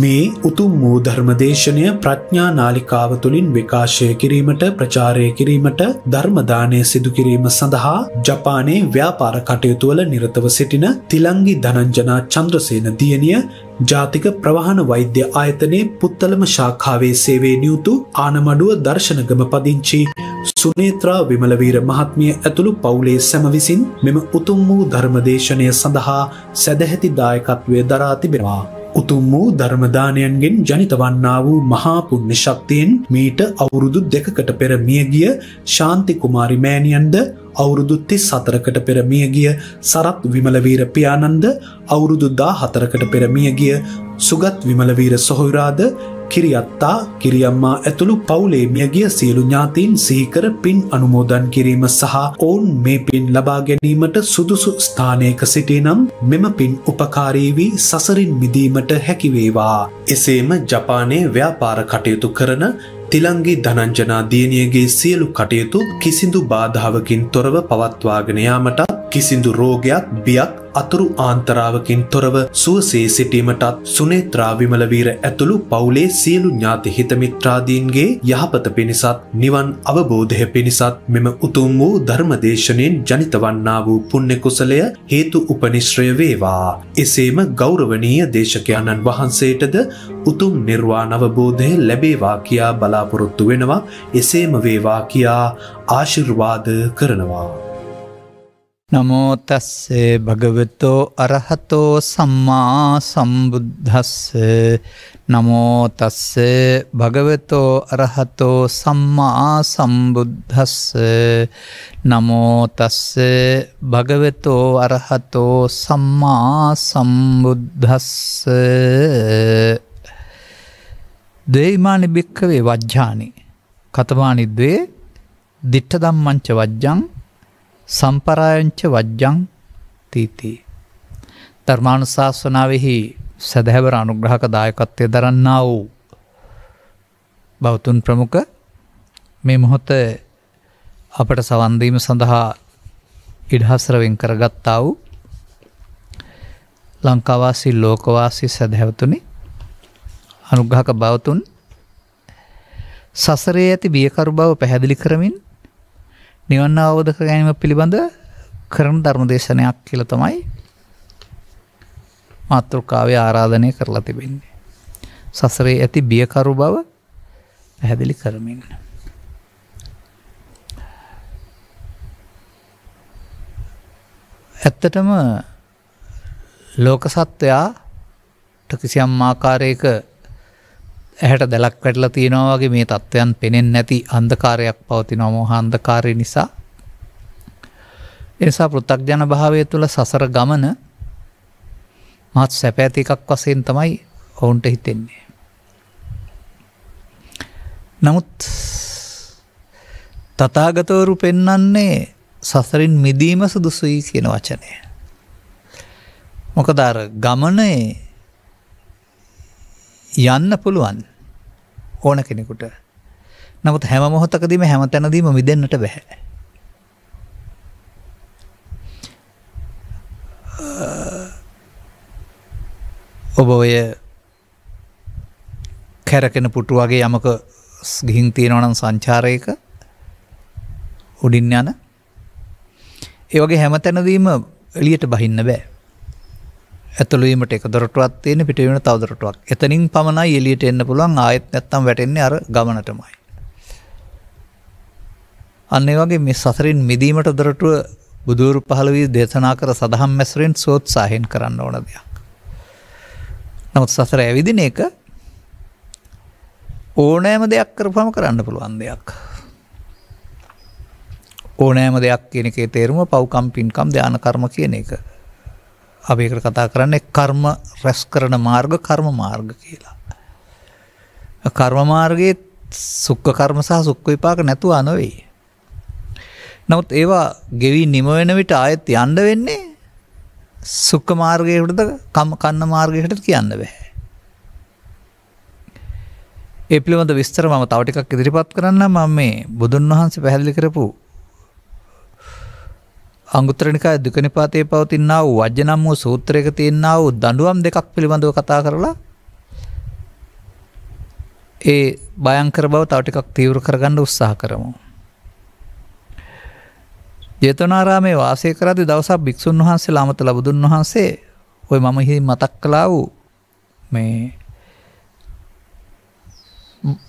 මේ උතුම් වූ ධර්මදේශනය ප්‍රඥා නාලිකාව තුළින් විකාශය කිරීමට ප්‍රචාරය කිරීමට ධර්මදානය සිදුකිරීම සඳහා ජපානයේ ව්‍යාපාර කටයුතුවල නිරතව සිටින තිලංගි ධනංජනා චන්ද්‍රසේන දියණිය ජාතික ප්‍රවාහන වෛද්‍ය ආයතනයේ පුත්තලම ශාඛාවේ සේවේ නියුතු ආනමඩුව දර්ශනගම පදිංචි සුනේත්‍රා විමලවීර මහත්මිය ඇතුළු පවුලේ සැම විසින් මෙම උතුම් වූ ධර්මදේශනය සඳහා සැදැහැති දායකත්වය දරා තිබෙනවා. උතුම් වූ ධර්මදානයන්ගෙන් ජනිතවන්නා වූ මහාපුුණ්‍ය ශක්තියෙන් මීට අවුරුදු දෙකකට පෙර මියගිය ශාන්ති කුමාරිමෑණියන්ද අවුරුදු තිස් සතරකට පෙරමියගිය සරත් විමලවීර පියානන්ද අවුරුදුදා හතරකට පෙරමියගිය සුගත් විමලවීර සොහොයුරාද කිරියත්තා කිරියම්මා ඇතුළු පවුලේ මියගිය සියලු ඥාතීන් සිහිකර පින් අනුමෝදන් කිරීම සහ ඔවුන් මේ පින් ලබා ගැනීමට සුදුසු ස්ථානයක සිටිනම් මෙම පින් උපකාරී වී සසරින් මිදීමට හැකිවේවා. එසේම ජපානයේ ව්‍යාපාර කටයුතු කරන තිලංගේ ධනංජනා දියණියගේ සියලු කටයුතු කිසිදු බාධාවකින් තොරව පවත්වාගෙන යාමටත් කිසිදු රෝගයක් බියක් අතුරු ආන්තරාවකින් තොරව සුවසේ සිටීමටත් සුනේත්‍රා විමලවීර ඇතුළු පවුලේ සියලු ඥාති හිතමිත්‍රාදීන්ගේ යහපත පිණිසත් නිවන් අවබෝධය පිණිසත් මෙම උතුම් වූ ධර්මදේශනයෙන් ජනිත වන්නා වූ පුණ්‍ය කුසලය හේතු උපනිශ්‍රය වේවා. එසේම ගෞරවනීය දේශකයන්න් වහන්සේටද උතුම් නිර්වාණ අවබෝධය ලැබේවා කියා බලාපොරොත්තු වෙනවා. එසේම වේවා කියා ආශිර්වාද කරනවා. නමෝ තස්සේ භගවතෝ අරහතෝ සම්මා සම්බුද්දස්ස නමෝ තස්සේ භගවතෝ අරහතෝ සම්මා සම්බුද්දස්ස නමෝ තස්සේ භගවතෝ අරහතෝ සම්මා සම්බුද්දස්ස දේමානි බික්කවේ වජ්ජානි කතමානි ද්වේ දිට්ඨ ධම්මංච වජ්ජං සම්පරායංච වජ්ජං තීති. ධර්මාණු ශාස්වනාවෙහි සැදැහැවර අනුග්‍රහක දායකත්වය දරන්න වූ බෞතුන් ප්‍රමුඛ මේ මොහොත අපට සවන්දීම සඳහා ඉඩහස්රවෙන් කරගත්තා වූ ලංකාවාසි ලෝකවාසි සැදැහැවතුනි අනුග්‍රහක බවතුන් සසරේ ඇති බියකරු බව පැහැදිලි කරමින් නිවන්න අවබෝධ කර ගැනීම පිළිබඳ කරන ධර්ම දේශනයක් කියල තමයි මාතෘකාවේ ආරාධනය කරලා තිබෙන්නේ. සසරේ ඇති බියකරු බව පැහැදිලි කරමින්. ඇත්තටම ලෝක සත්වයාට කිසියම් ආකාරයක ඇහැට දැලක් වැටලා තියෙනවා වගේ මේ තත්ත්වයන් පෙනෙන්නේ නැති අන්ධකාරයක් පවතිනවා මෝහ අන්ධකාරය නිසා. ඒ නිසා පෘථග්ජන භාවය තුළ සසර ගමන මහත් සැප ඇති එකක් වශයෙන් තමයි ඔවුන්ට හිතෙන්නේ. නමුත් තථාගතවරු පෙන්වන්නේ සසරින් මිදීම සුදුසුයි කියන වචනය. මොකද අර ගමනේ යන්න පුළුවන් ඕන කෙනෙකුට. නමුත් හැම මොහොතකදීම හැම තැනදීම මිදන්නට බැහැ. ඔබ ඔය කැරකෙන පුටු වගේ යමක ගිහින් තියෙනවනම් සංචාරයක උඩින් යන ඒ වගේ හැම තැනදීම එලියට බහින්න බෑ ඇතුළීමට එක දොරටුවක් තියෙන පිටවීම තව දොරටුවක්. එතනින් පමණයි එළියට එන්න පුළුවන් ආයෙත් නැත්තම් වැටෙන්නේ අර ගමනටමයි. අන්න ඒ වගේ මේ සසරින් මිදීමට දොරටුව බුදුරු පහළ වී දේශනා කර සදහම් මැසුරෙන් සෝත්සාහයෙන් කරන්න ඕන දෙයක්. නමුත් සසර ඇවිදින එක ඕනෑම දෙයක් කරපුවම කරන්න පුළුවන් දෙයක්. ඕනෑම දෙයක් කියන එකේ තේරුම පව්කම් පින්කම් ධාන කර්ම කියන එක. අපි ඒකට කතා කරන්නේ කර්ම රැස් කරන මාර්ග කර්ම මාර්ග කියලා. කර්ම මාර්ගයේ සුක්ඛ කර්ම සහ සුක්ඛ විපාක නැතුව නොවේ. නමුත් ඒවා ගෙවි නිම වෙන විට ආයෙත් යන්න වෙන්නේ සුක්ඛ මාර්ගයකටද කම් කන්න මාර්ගයකටද කියන්න බෑ. ඒ පිළිබඳ විස්තර මම තව ටිකක් ඉදිරිපත් කරන්න මම මේ බුදුන් වහන්සේ පැහැදිලි කරපු අංගුත්‍රනිකා දුකනිපාතයේ පවතිනා වූ වජ්ජනම් වූ සූත්‍රයක තියෙනා වූ දඬුවම් දෙකක් පිළිබඳව කතා කරලා ඒ භයංකර බව තව ටිකක් තීව්‍ර කරගන්න උත්සාහ කරමු. ජේතවනාරාමේ වාසය කරද්දී දවසක් භික්ෂුන් වහන්සේලා අමතලා බුදුන් වහන්සේ ඔය මම හිමින් මතක් කළා වූ මේ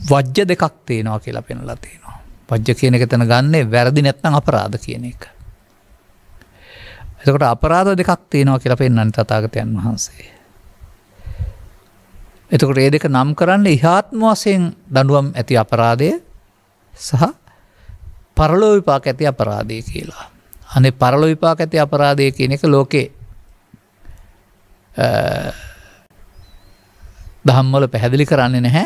වජ්‍ය දෙකක් තියෙනවා කියලා පෙන්ලා තියෙනවා. වජ්‍ය කියන එක තන ගන්නේ වැරදි නැත්නම් අපරාධ කියන එක. එතකොට අපරාධ දෙකක් තියෙනවා කියලා පෙන්න්න තතාගතයන් වහන්සේ. එතකොට ඒ දෙක නම් කරන්න ඉහාත්ම වසයෙන් දඩුවම් ඇති අපරාධය සහ පරලෝ විපාක ඇති අපරාධය කියලා. අනේ පරලො විපාක ඇති අපරාධය කියන එක ලෝකේ දහම්වල පැහැදිලි කරන්නේ නැහැ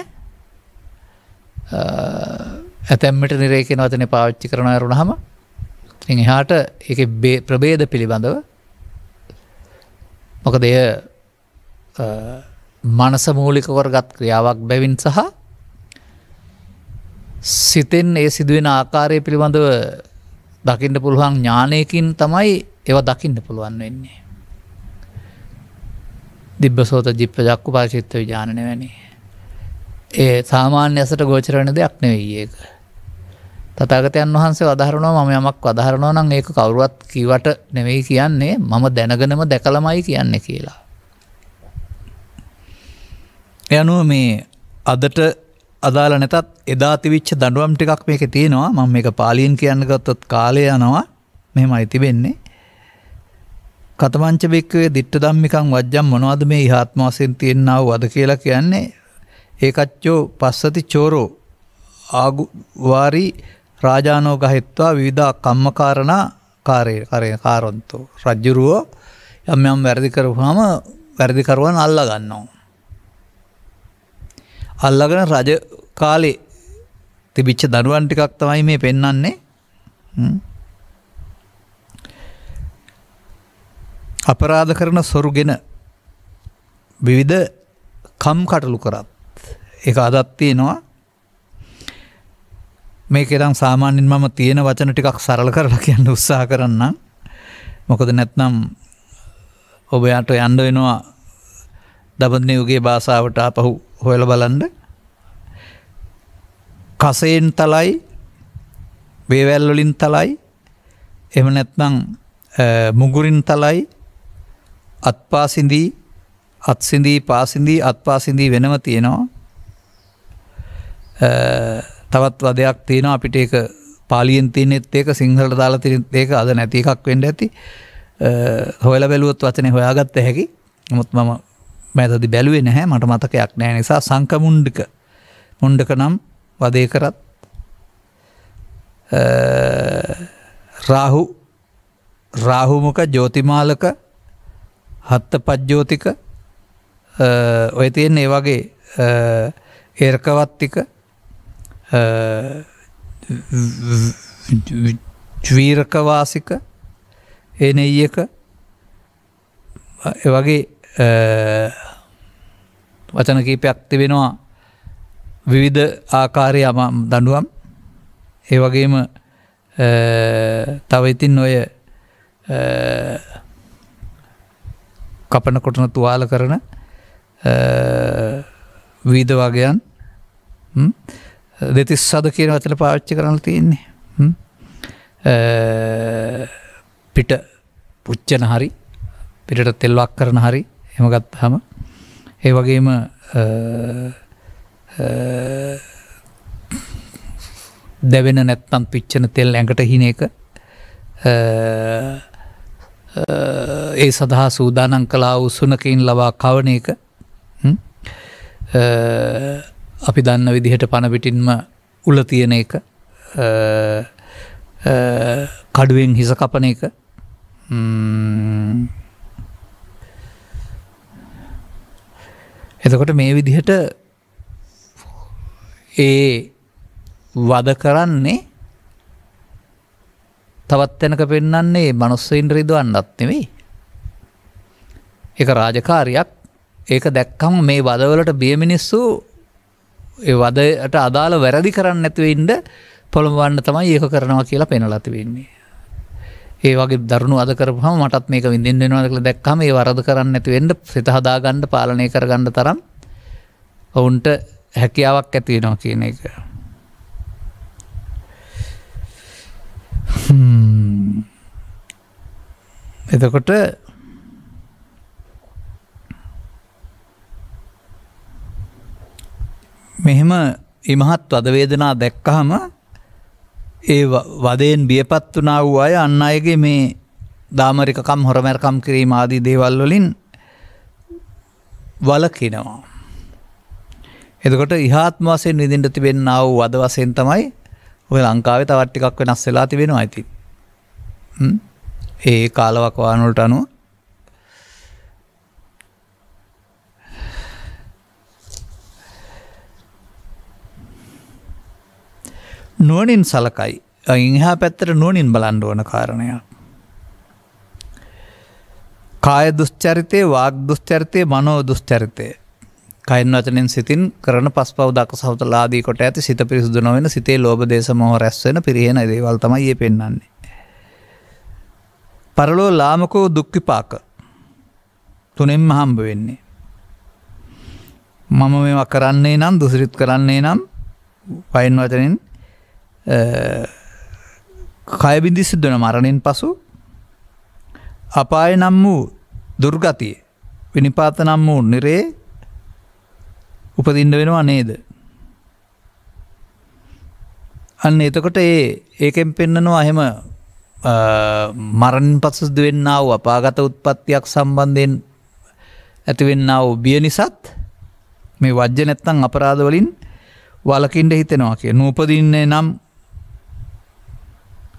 ඇතැම්මට නිරේකෙන වතන පාච්චි කරන ඇරුණ හම එහාට එක ප්‍රබේද පිළිබඳව මොකද එය මනස මූලිකවරගත් ක්‍රියාවක් බැවින් සහ සිතෙන් ඒ සිදුවෙන ආකාරය පිළිබඳව දකිින්ට පුළුවන් ඥානයකින් තමයි ඒව දකින්න පුළුවන් වෙන්නේ. දිබ්බ සෝත ජිප්ප ජක්කු පාචිත්ත විජානය වැනි. ඒ සාමාන්‍ය ඇසට ගෝචරණ දෙයක් නෙවී ඒක. තථාගතයන් වහන්සේ වදාහරනවා මම යමක් වදාහරනවා නම් ඒක කවුරුවත් කිවට නෙවෙයි කියන්නේ මම දැනගෙනම දැකලමයි කියන්නේ කියලා. යනුව මේ අදට අදාළ නැතත් එදා තිවිච්ච දඬුවම් ටිකක් මේක තියෙනවා මම මේක පාලියෙන් කියන්න ගත්තොත් කාලය යනවා මෙහෙමයි තිබෙන්නේ. කතමංච බික්කවේ දිට්ඨ ධම්මිකං වජ්ජම් මොනවද මේ ඉහාත්ම වශයෙන් තියෙනා වූ අද කියලා කියන්නේ ඒකච්චෝ පස්සති චෝරෝ ආගු වාරි රාජානෝ ගහිත්වා විධා කම්මකාරණා කාරය කරය කාරොන්තු. රජ්ජුරුවෝ යම් යම් වැරදිකරහම වැරදිකරුවන් අල්ල ගන්නවා. අල්ලගෙන රජ කාලේ තිබිච්ච දරුවන් ටිකක් තමයි මේ පෙන්නන්නේ අපරාධ කරන සොරුගෙන විවිධ කම් කටලු කරත් එක අදත්තියෙනවා මේකෙරම් සාමාන්‍යෙන් මම තියෙන වචන ටිකක් සරල කරලා කියන්න උත්සා කරන්න මොකද නැත්නම් ඔබයාට යන්ඩ වෙනවා දබදනයුගේ භාසාාවට අපහු හොයල බලන්ඩ කසයෙන් තලයි වේවැල්ලොලින් තලයි එම නැත්නම් මුගුරින් තලයි අත්පාසිදී අත්සිදී පාසිදී අත්පාසිදී වෙනව තියෙනවා තවත් වදයක් තියෙන අපිට ඒක පාලියෙන් තියනෙත් ඒක සිංහලට දාලා තිරිත් ඒක අද නැති එකක් වෙන්ඩ ඇති හොල බැලුවොත් වචනය හොයාගත්ත හැකි මුත් මම මැතදි බැලුවේ නැහැ මට මතකයක් නෑ නිසා සංකමුන්්ඩික මුන්්ඩක නම් වදය කරත් රාහු රාහුමක ජෝතිමාලක හත්ත පජ්ජෝතික ඔය තියෙන්නේ ඒ වගේ ඒර්කවත්තික ද්වීරකවාසික එනෙයක වගේ වචන කීපයක් තිබෙනවා විවිධ ආකාරය අම දඩුවම් ඒ වගේම තව ඉතින් ඔය කපන කොටන තුවාල කරන වීද වගයන් දෙතිස් සද කියන වචන පාච්චි කරන්න තියෙන්නේ පිට පුච්චන හරි පිට තෙල්වක් කරන හරි එම ගත් හම ඒ වගේම දැවෙන නැත්තම් පිච්චන තෙල් ඇඟට හින එක ඒ සඳහා සූදානන් කලා උසුනකින් ලබා කවන එක අපි දන්න විදිහට පණපිටින්ම උල තියෙන එක කඩුවෙන් හිස කපන එක එතකොට මේ විදිහට ඒ වද කරන්නේ තවත් තැනක පෙන්නන්නේ මනුස්සයින් රිදුවන්නත් නෙවෙයි එක රාජකාරයක් ඒක දැක්කම මේ වදවලට බිය මිනිස්සු වදට අදාළ වැරදි කරන්න නැතිවෙන්ඩ පොළොඹන්න තමයි ඒක කරනවා කියලා පෙනලති වෙන්නේ. ඒ වගේ දරුණු අදකරහම මටත් මේක විඳින්ෙනවාද කළ දැක්කම ඒ වරද කරන්න නැතිවෙන්ඩ සිත හදාගණ්ඩ පාලනය කරගන්න තරම් ඔවුන්ට හැකියාවක් ඇතිවෙනවා කියන එක. එතකොට මෙහෙම ඉමහත් වදවේදනා දැක්කහම ඒ වදයෙන් බියපත් වනා වූ අය අන්න අයගේ මේ දාමරිකකම් හොරමැරකම් කිරීම ආදී දේවල් වලින් වලකිනවා. එතකොට ඉහාත්ම වසයෙන් විදින්ට තිබෙන්න වූ වද වසයෙන් තමයි ඔය ලංකාවේ තවට්ටිකක් වෙනස් වෙලා තිබෙනවා ඇති. ඒ කාලවකවානුලට අනුව නුවනින් සලකයි ඉහා පැත්තර නුවනින් බලන්ඩ ඕන කාරණය. කාය දුෂ්චරිතය වාග දුෂ්චරිතය මනෝ දුෂ්චරිතය කයින් වචනෙන් සිතින් කරන පස් පව දක් සහතලාදී කොට ඇති සිත පිරිසුදු නොවෙන සිතේ ලෝබ දේශමහ රැස්වෙන පිරිහෙන දේවල් තමයි ඒ පෙන්න්නේ. පරලෝ ලාමකෝ දුක්කිපාක තුනෙන්ම හම්බ වෙන්නේ. මම මෙම කරන්නේ නම් දුසිරිත් කරන්නේ නම් පයින් වචනෙන් කයබිදි සිද්ධන මරණින් පසු අපාය නම් වූ දුර්ගතිය විනිපාත නම් වූ නිරේ උපදින්ඩ වෙනවා නේද. අන්න එතකොට ඒ ඒකෙන් පෙන්නනවා අහෙම මරණ පසුද වෙන්නාව අපාගත උත්පත්තියක් සම්බන්ධයෙන් ඇතිවෙන්නාව බිය නිසාත් මේ වජ්‍ය නැත්තං අපරාධවලින් වලකින්ට හිතෙනවා කිය නූපදින්නේ නම්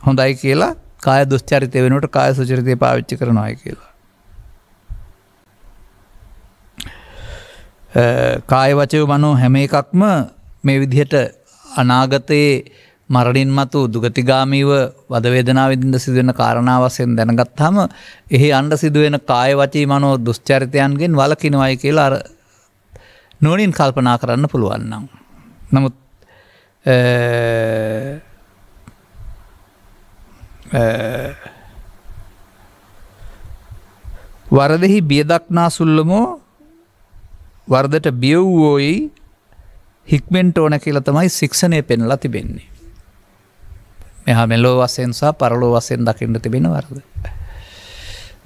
හොඳයි කියලා කාය දුස්්චරිතය වෙනට කාය සුචරිතය පාවිච්චි කරනවාය කියලා. කාය වචය මනෝ හැම එකක්ම මේ විදිහට අනාගතයේ මරණින් මතු දුගතිගාමීව වදවේදනා විදින්ද සිදුවෙන කාරණාවසයෙන් දැනගත්හම එහි අන්ඩ සිදුවෙන කාය වචී මනෝ දුස්්චරිතයන්ගෙන් වලකිනවයි කියලා අර නොනින් කල්පනා කරන්න පුළුවන්නම්. නමුත් වරදෙහි බියදක්නා සුල්ලමෝ වර්දට බියව්වෝයි හික්මෙන්ට ඕන කියල තමයි ශික්ෂණය පෙන්ලා තිබෙන්නේ. මෙහා මෙලෝ වසයෙන් සහ පරලෝ වසයෙන් දකිට තිබෙන වරද.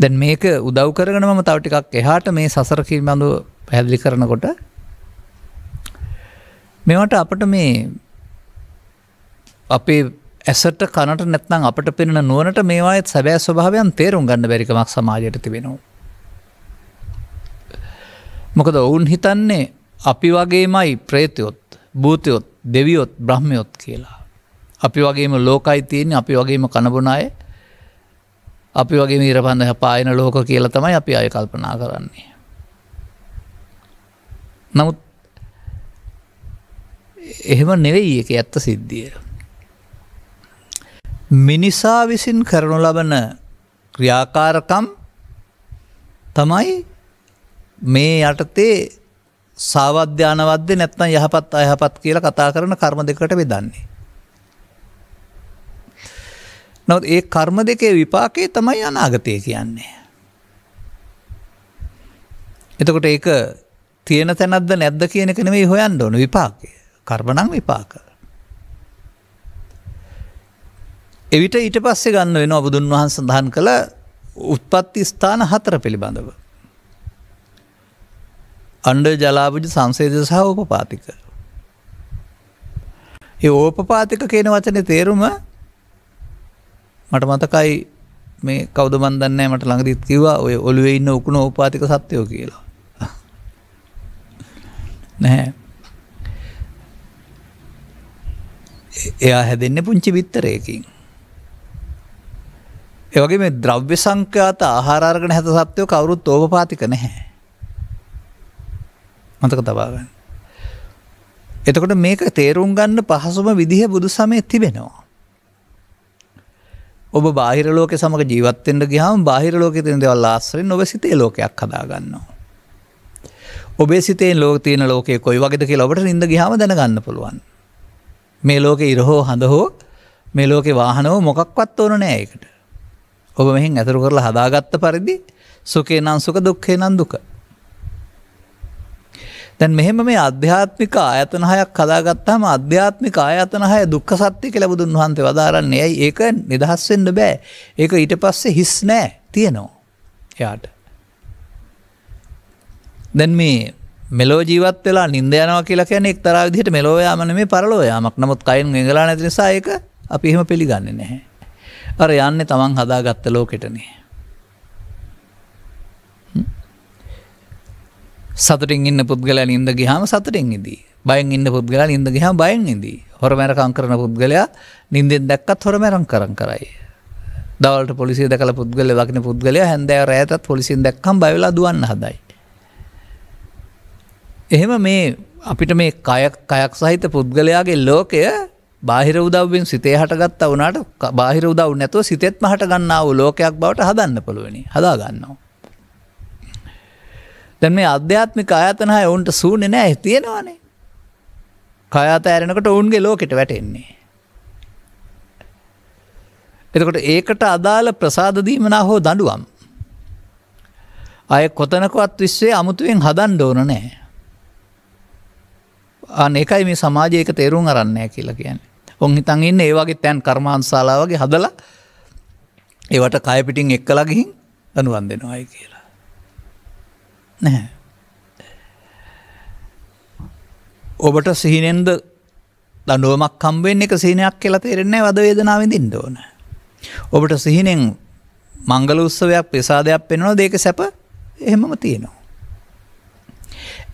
දැන් මේක උදව් කරගෙන මම තවටිකක් එහාට මේ සසරකිල් බඳු පැදිලි කරනකොට මෙවට අපට මේ අපේ ඇසට කනට නැත්නම් අපට පෙනෙන නුවනට මේවාත් සැබෑ ස්වභාවයන් තේරුම් ගන්න බැරිකමක් සමාජයට තිබෙනවා. මොකද ඔවුන් හිතන්නේ අපි වගේමයි ප්‍රේතයොත් භූතයොත් දෙවියොත් බ්‍රහ්මයොත් කියලා. අපි වගේම ලෝකයි තියෙන අපි වගේම කණබුණය අපි වගේ මීරපන්ඳ හපායන ලෝක කියල තමයි අපි අය කල්පනා කරන්නේ. නමුත් එහෙම නෙවෙයි එක ඇත්ත සිද්ධියර. මිනිසා විසින් කරනු ලබන ක්‍රියාකාරකම් තමයි මේ යටතේ සාවධ්‍යානවද්ද නැත්නම් යහපත් අයහපත් කියලා කතා කරන කර්ම දෙකට බෙදන්නේ. නොත් ඒ කර්ම දෙකේ විපාකේ තමයි අනාගතය කියන්නේ. එතකොට ඒක තියෙන තැනක්ද නැද්ද කියන එක නෙමෙයි හොයන්න ඕන විපාකය. කර්ම නම් විපාක. එවිට ඊට පස්සේ ගන්න වෙන බුදුන් වහන් සඳහන් කළ උත්පත්ති ස්ථාන හතර පිළිබඳව. අන්ඩ ජලාබජ සංසේද සහ ඕපපාතික. ඒ ඕපපාතික කියන වචන තේරුම මට මතකයි මේ කවද බන්දන්න මට ළඟදිත් කිවා ඔය ඔළුව ඉන්න උකුණ ඕපාතික සත්‍යයෝ කියලා. නැහැ. එයා හැදෙන්න පුංචි බිත්තරයකින්. ඒවගේ මේ ද්‍රව්‍ය සංඛ්‍යාත ආහාරගෙන හැත සත්වය කවුරුත් ඕපපාතික නැහැ. මතක තබාගන්න. එතකොට මේක තේරුම් ගන්න පහසුම විදිහ බුදු සමය තිබෙනවා. ඔබ බාහිර ලෝක සමග ජීවත්තෙන්ට ගිහාම බාහිර ලෝක තින දෙවල් ආස්සරෙන් නොව සිතේ ලෝකයක් හදාගන්නවා. ඔබේ සිතේ ලෝක තියන ලෝකය කොයි වගේද කියලා ඔබට නිද ගිහාම දැනගන්න පුළුවන්. මේ ලෝක ඉරහෝ හඳ හෝ මේ ලෝකෙ වාහනෝ මොකක්වත් ඕන නෑ එකට. ඔබ මෙහින් ඇතුරු කරලා හදාගත්ත පරිදි සුකේ නම් සුක දුක්කේ නම් දුක. තැන් මෙහෙම මේ අධ්‍යාත්මික ආයතන හයක් කදාගත්තාම අධ්‍යාත්මික ආයතන හය දුක්ක සත්‍ය කෙල බුදුන් වහන්සේ වදාරන්නේ ඇයි ඒක නිදහස්වෙන්ඩ බෑ ඒක ඊට පස්සේ හිස් නෑ තියෙනවා එයාට. දැන් මේ මෙලෝ ජීවත් වෙලා නින්ද යනවා කියලා කියන එක්තරා විදිහට මෙලෝයාමන මේ පරලෝයාමක් නමුත් කයින් ගෙගලා නැති නිසා ඒක අපි එහෙම පිළිගන්නේ නැහැ. අර යන්න තමන් හදාගත්ත ලෝකෙටනේ. සතුටින් ඉන්න පුද්ගලයා ඉද ගහම සතුටින් ඉදී බයින් ඉන්න පුද්ගලයා ඉද ගහම බයින් ඉදී හොර මැරකං කරන පුද්ගලයා නින්දෙන් දැක්කත් හොර මැරං කරන් කරයි. දවලට පොලිසි දකල පුද්ගල දකින පුද්ගලයා හැන්දෑ රෑතත් පොලිසින් දැක්කම් බයිලා දුවන්න හදයි. එහෙම මේ අපිට මේ කයක් කයක් සහිත පුද්ගලයාගේ ලෝකය බාහිර උදවෙන් සිතේ හටගත් වනට බාහිර උදව් නැතුව සිතෙත්ම හට ගන්නාව ලෝකයක් බවට හදන්න පුළුවනි හදාගන්නවා. දැන් මේ අධ්‍යාත්මික අයතනහ ඔවුන්ට සූනෙ නෑ තියෙනවානේ කයාත ඇරෙනකට ඔවුන්ගේ ලෝකෙට වැටෙන්නේ. එතකොට ඒකට අදාළ ප්‍රසාධදීමනා හෝ දඩුවම්. අය කොතනකොත් විශ්වේ අමුතුවෙන් හදන් ඩෝන නෑ. අන එකයි මේ සමාජයක තේරුම් අරන්නෑ කියලා කියන්නේ. ඔන් හිතන් ඉන්න ඒවාගේ තැන් කර්මාන්ශාලාවගේ හදලා ඒවට කයපිටින් එක්කලා ගිහින් අනුවන් දෙනවායි කියලා. නැහැ. ඔබට සිහිනෙන්ද දඩුවමක් කම්බෙන් එක සිහිනයක් කියලා තේරෙන්නේ වද වේදනාවඳින් දෝන. ඔබට සිහිනෙන් මංගල උත්සවයක් ප්‍රසාදයක් පෙනවා දේක සැප එහෙමම තියෙනවා.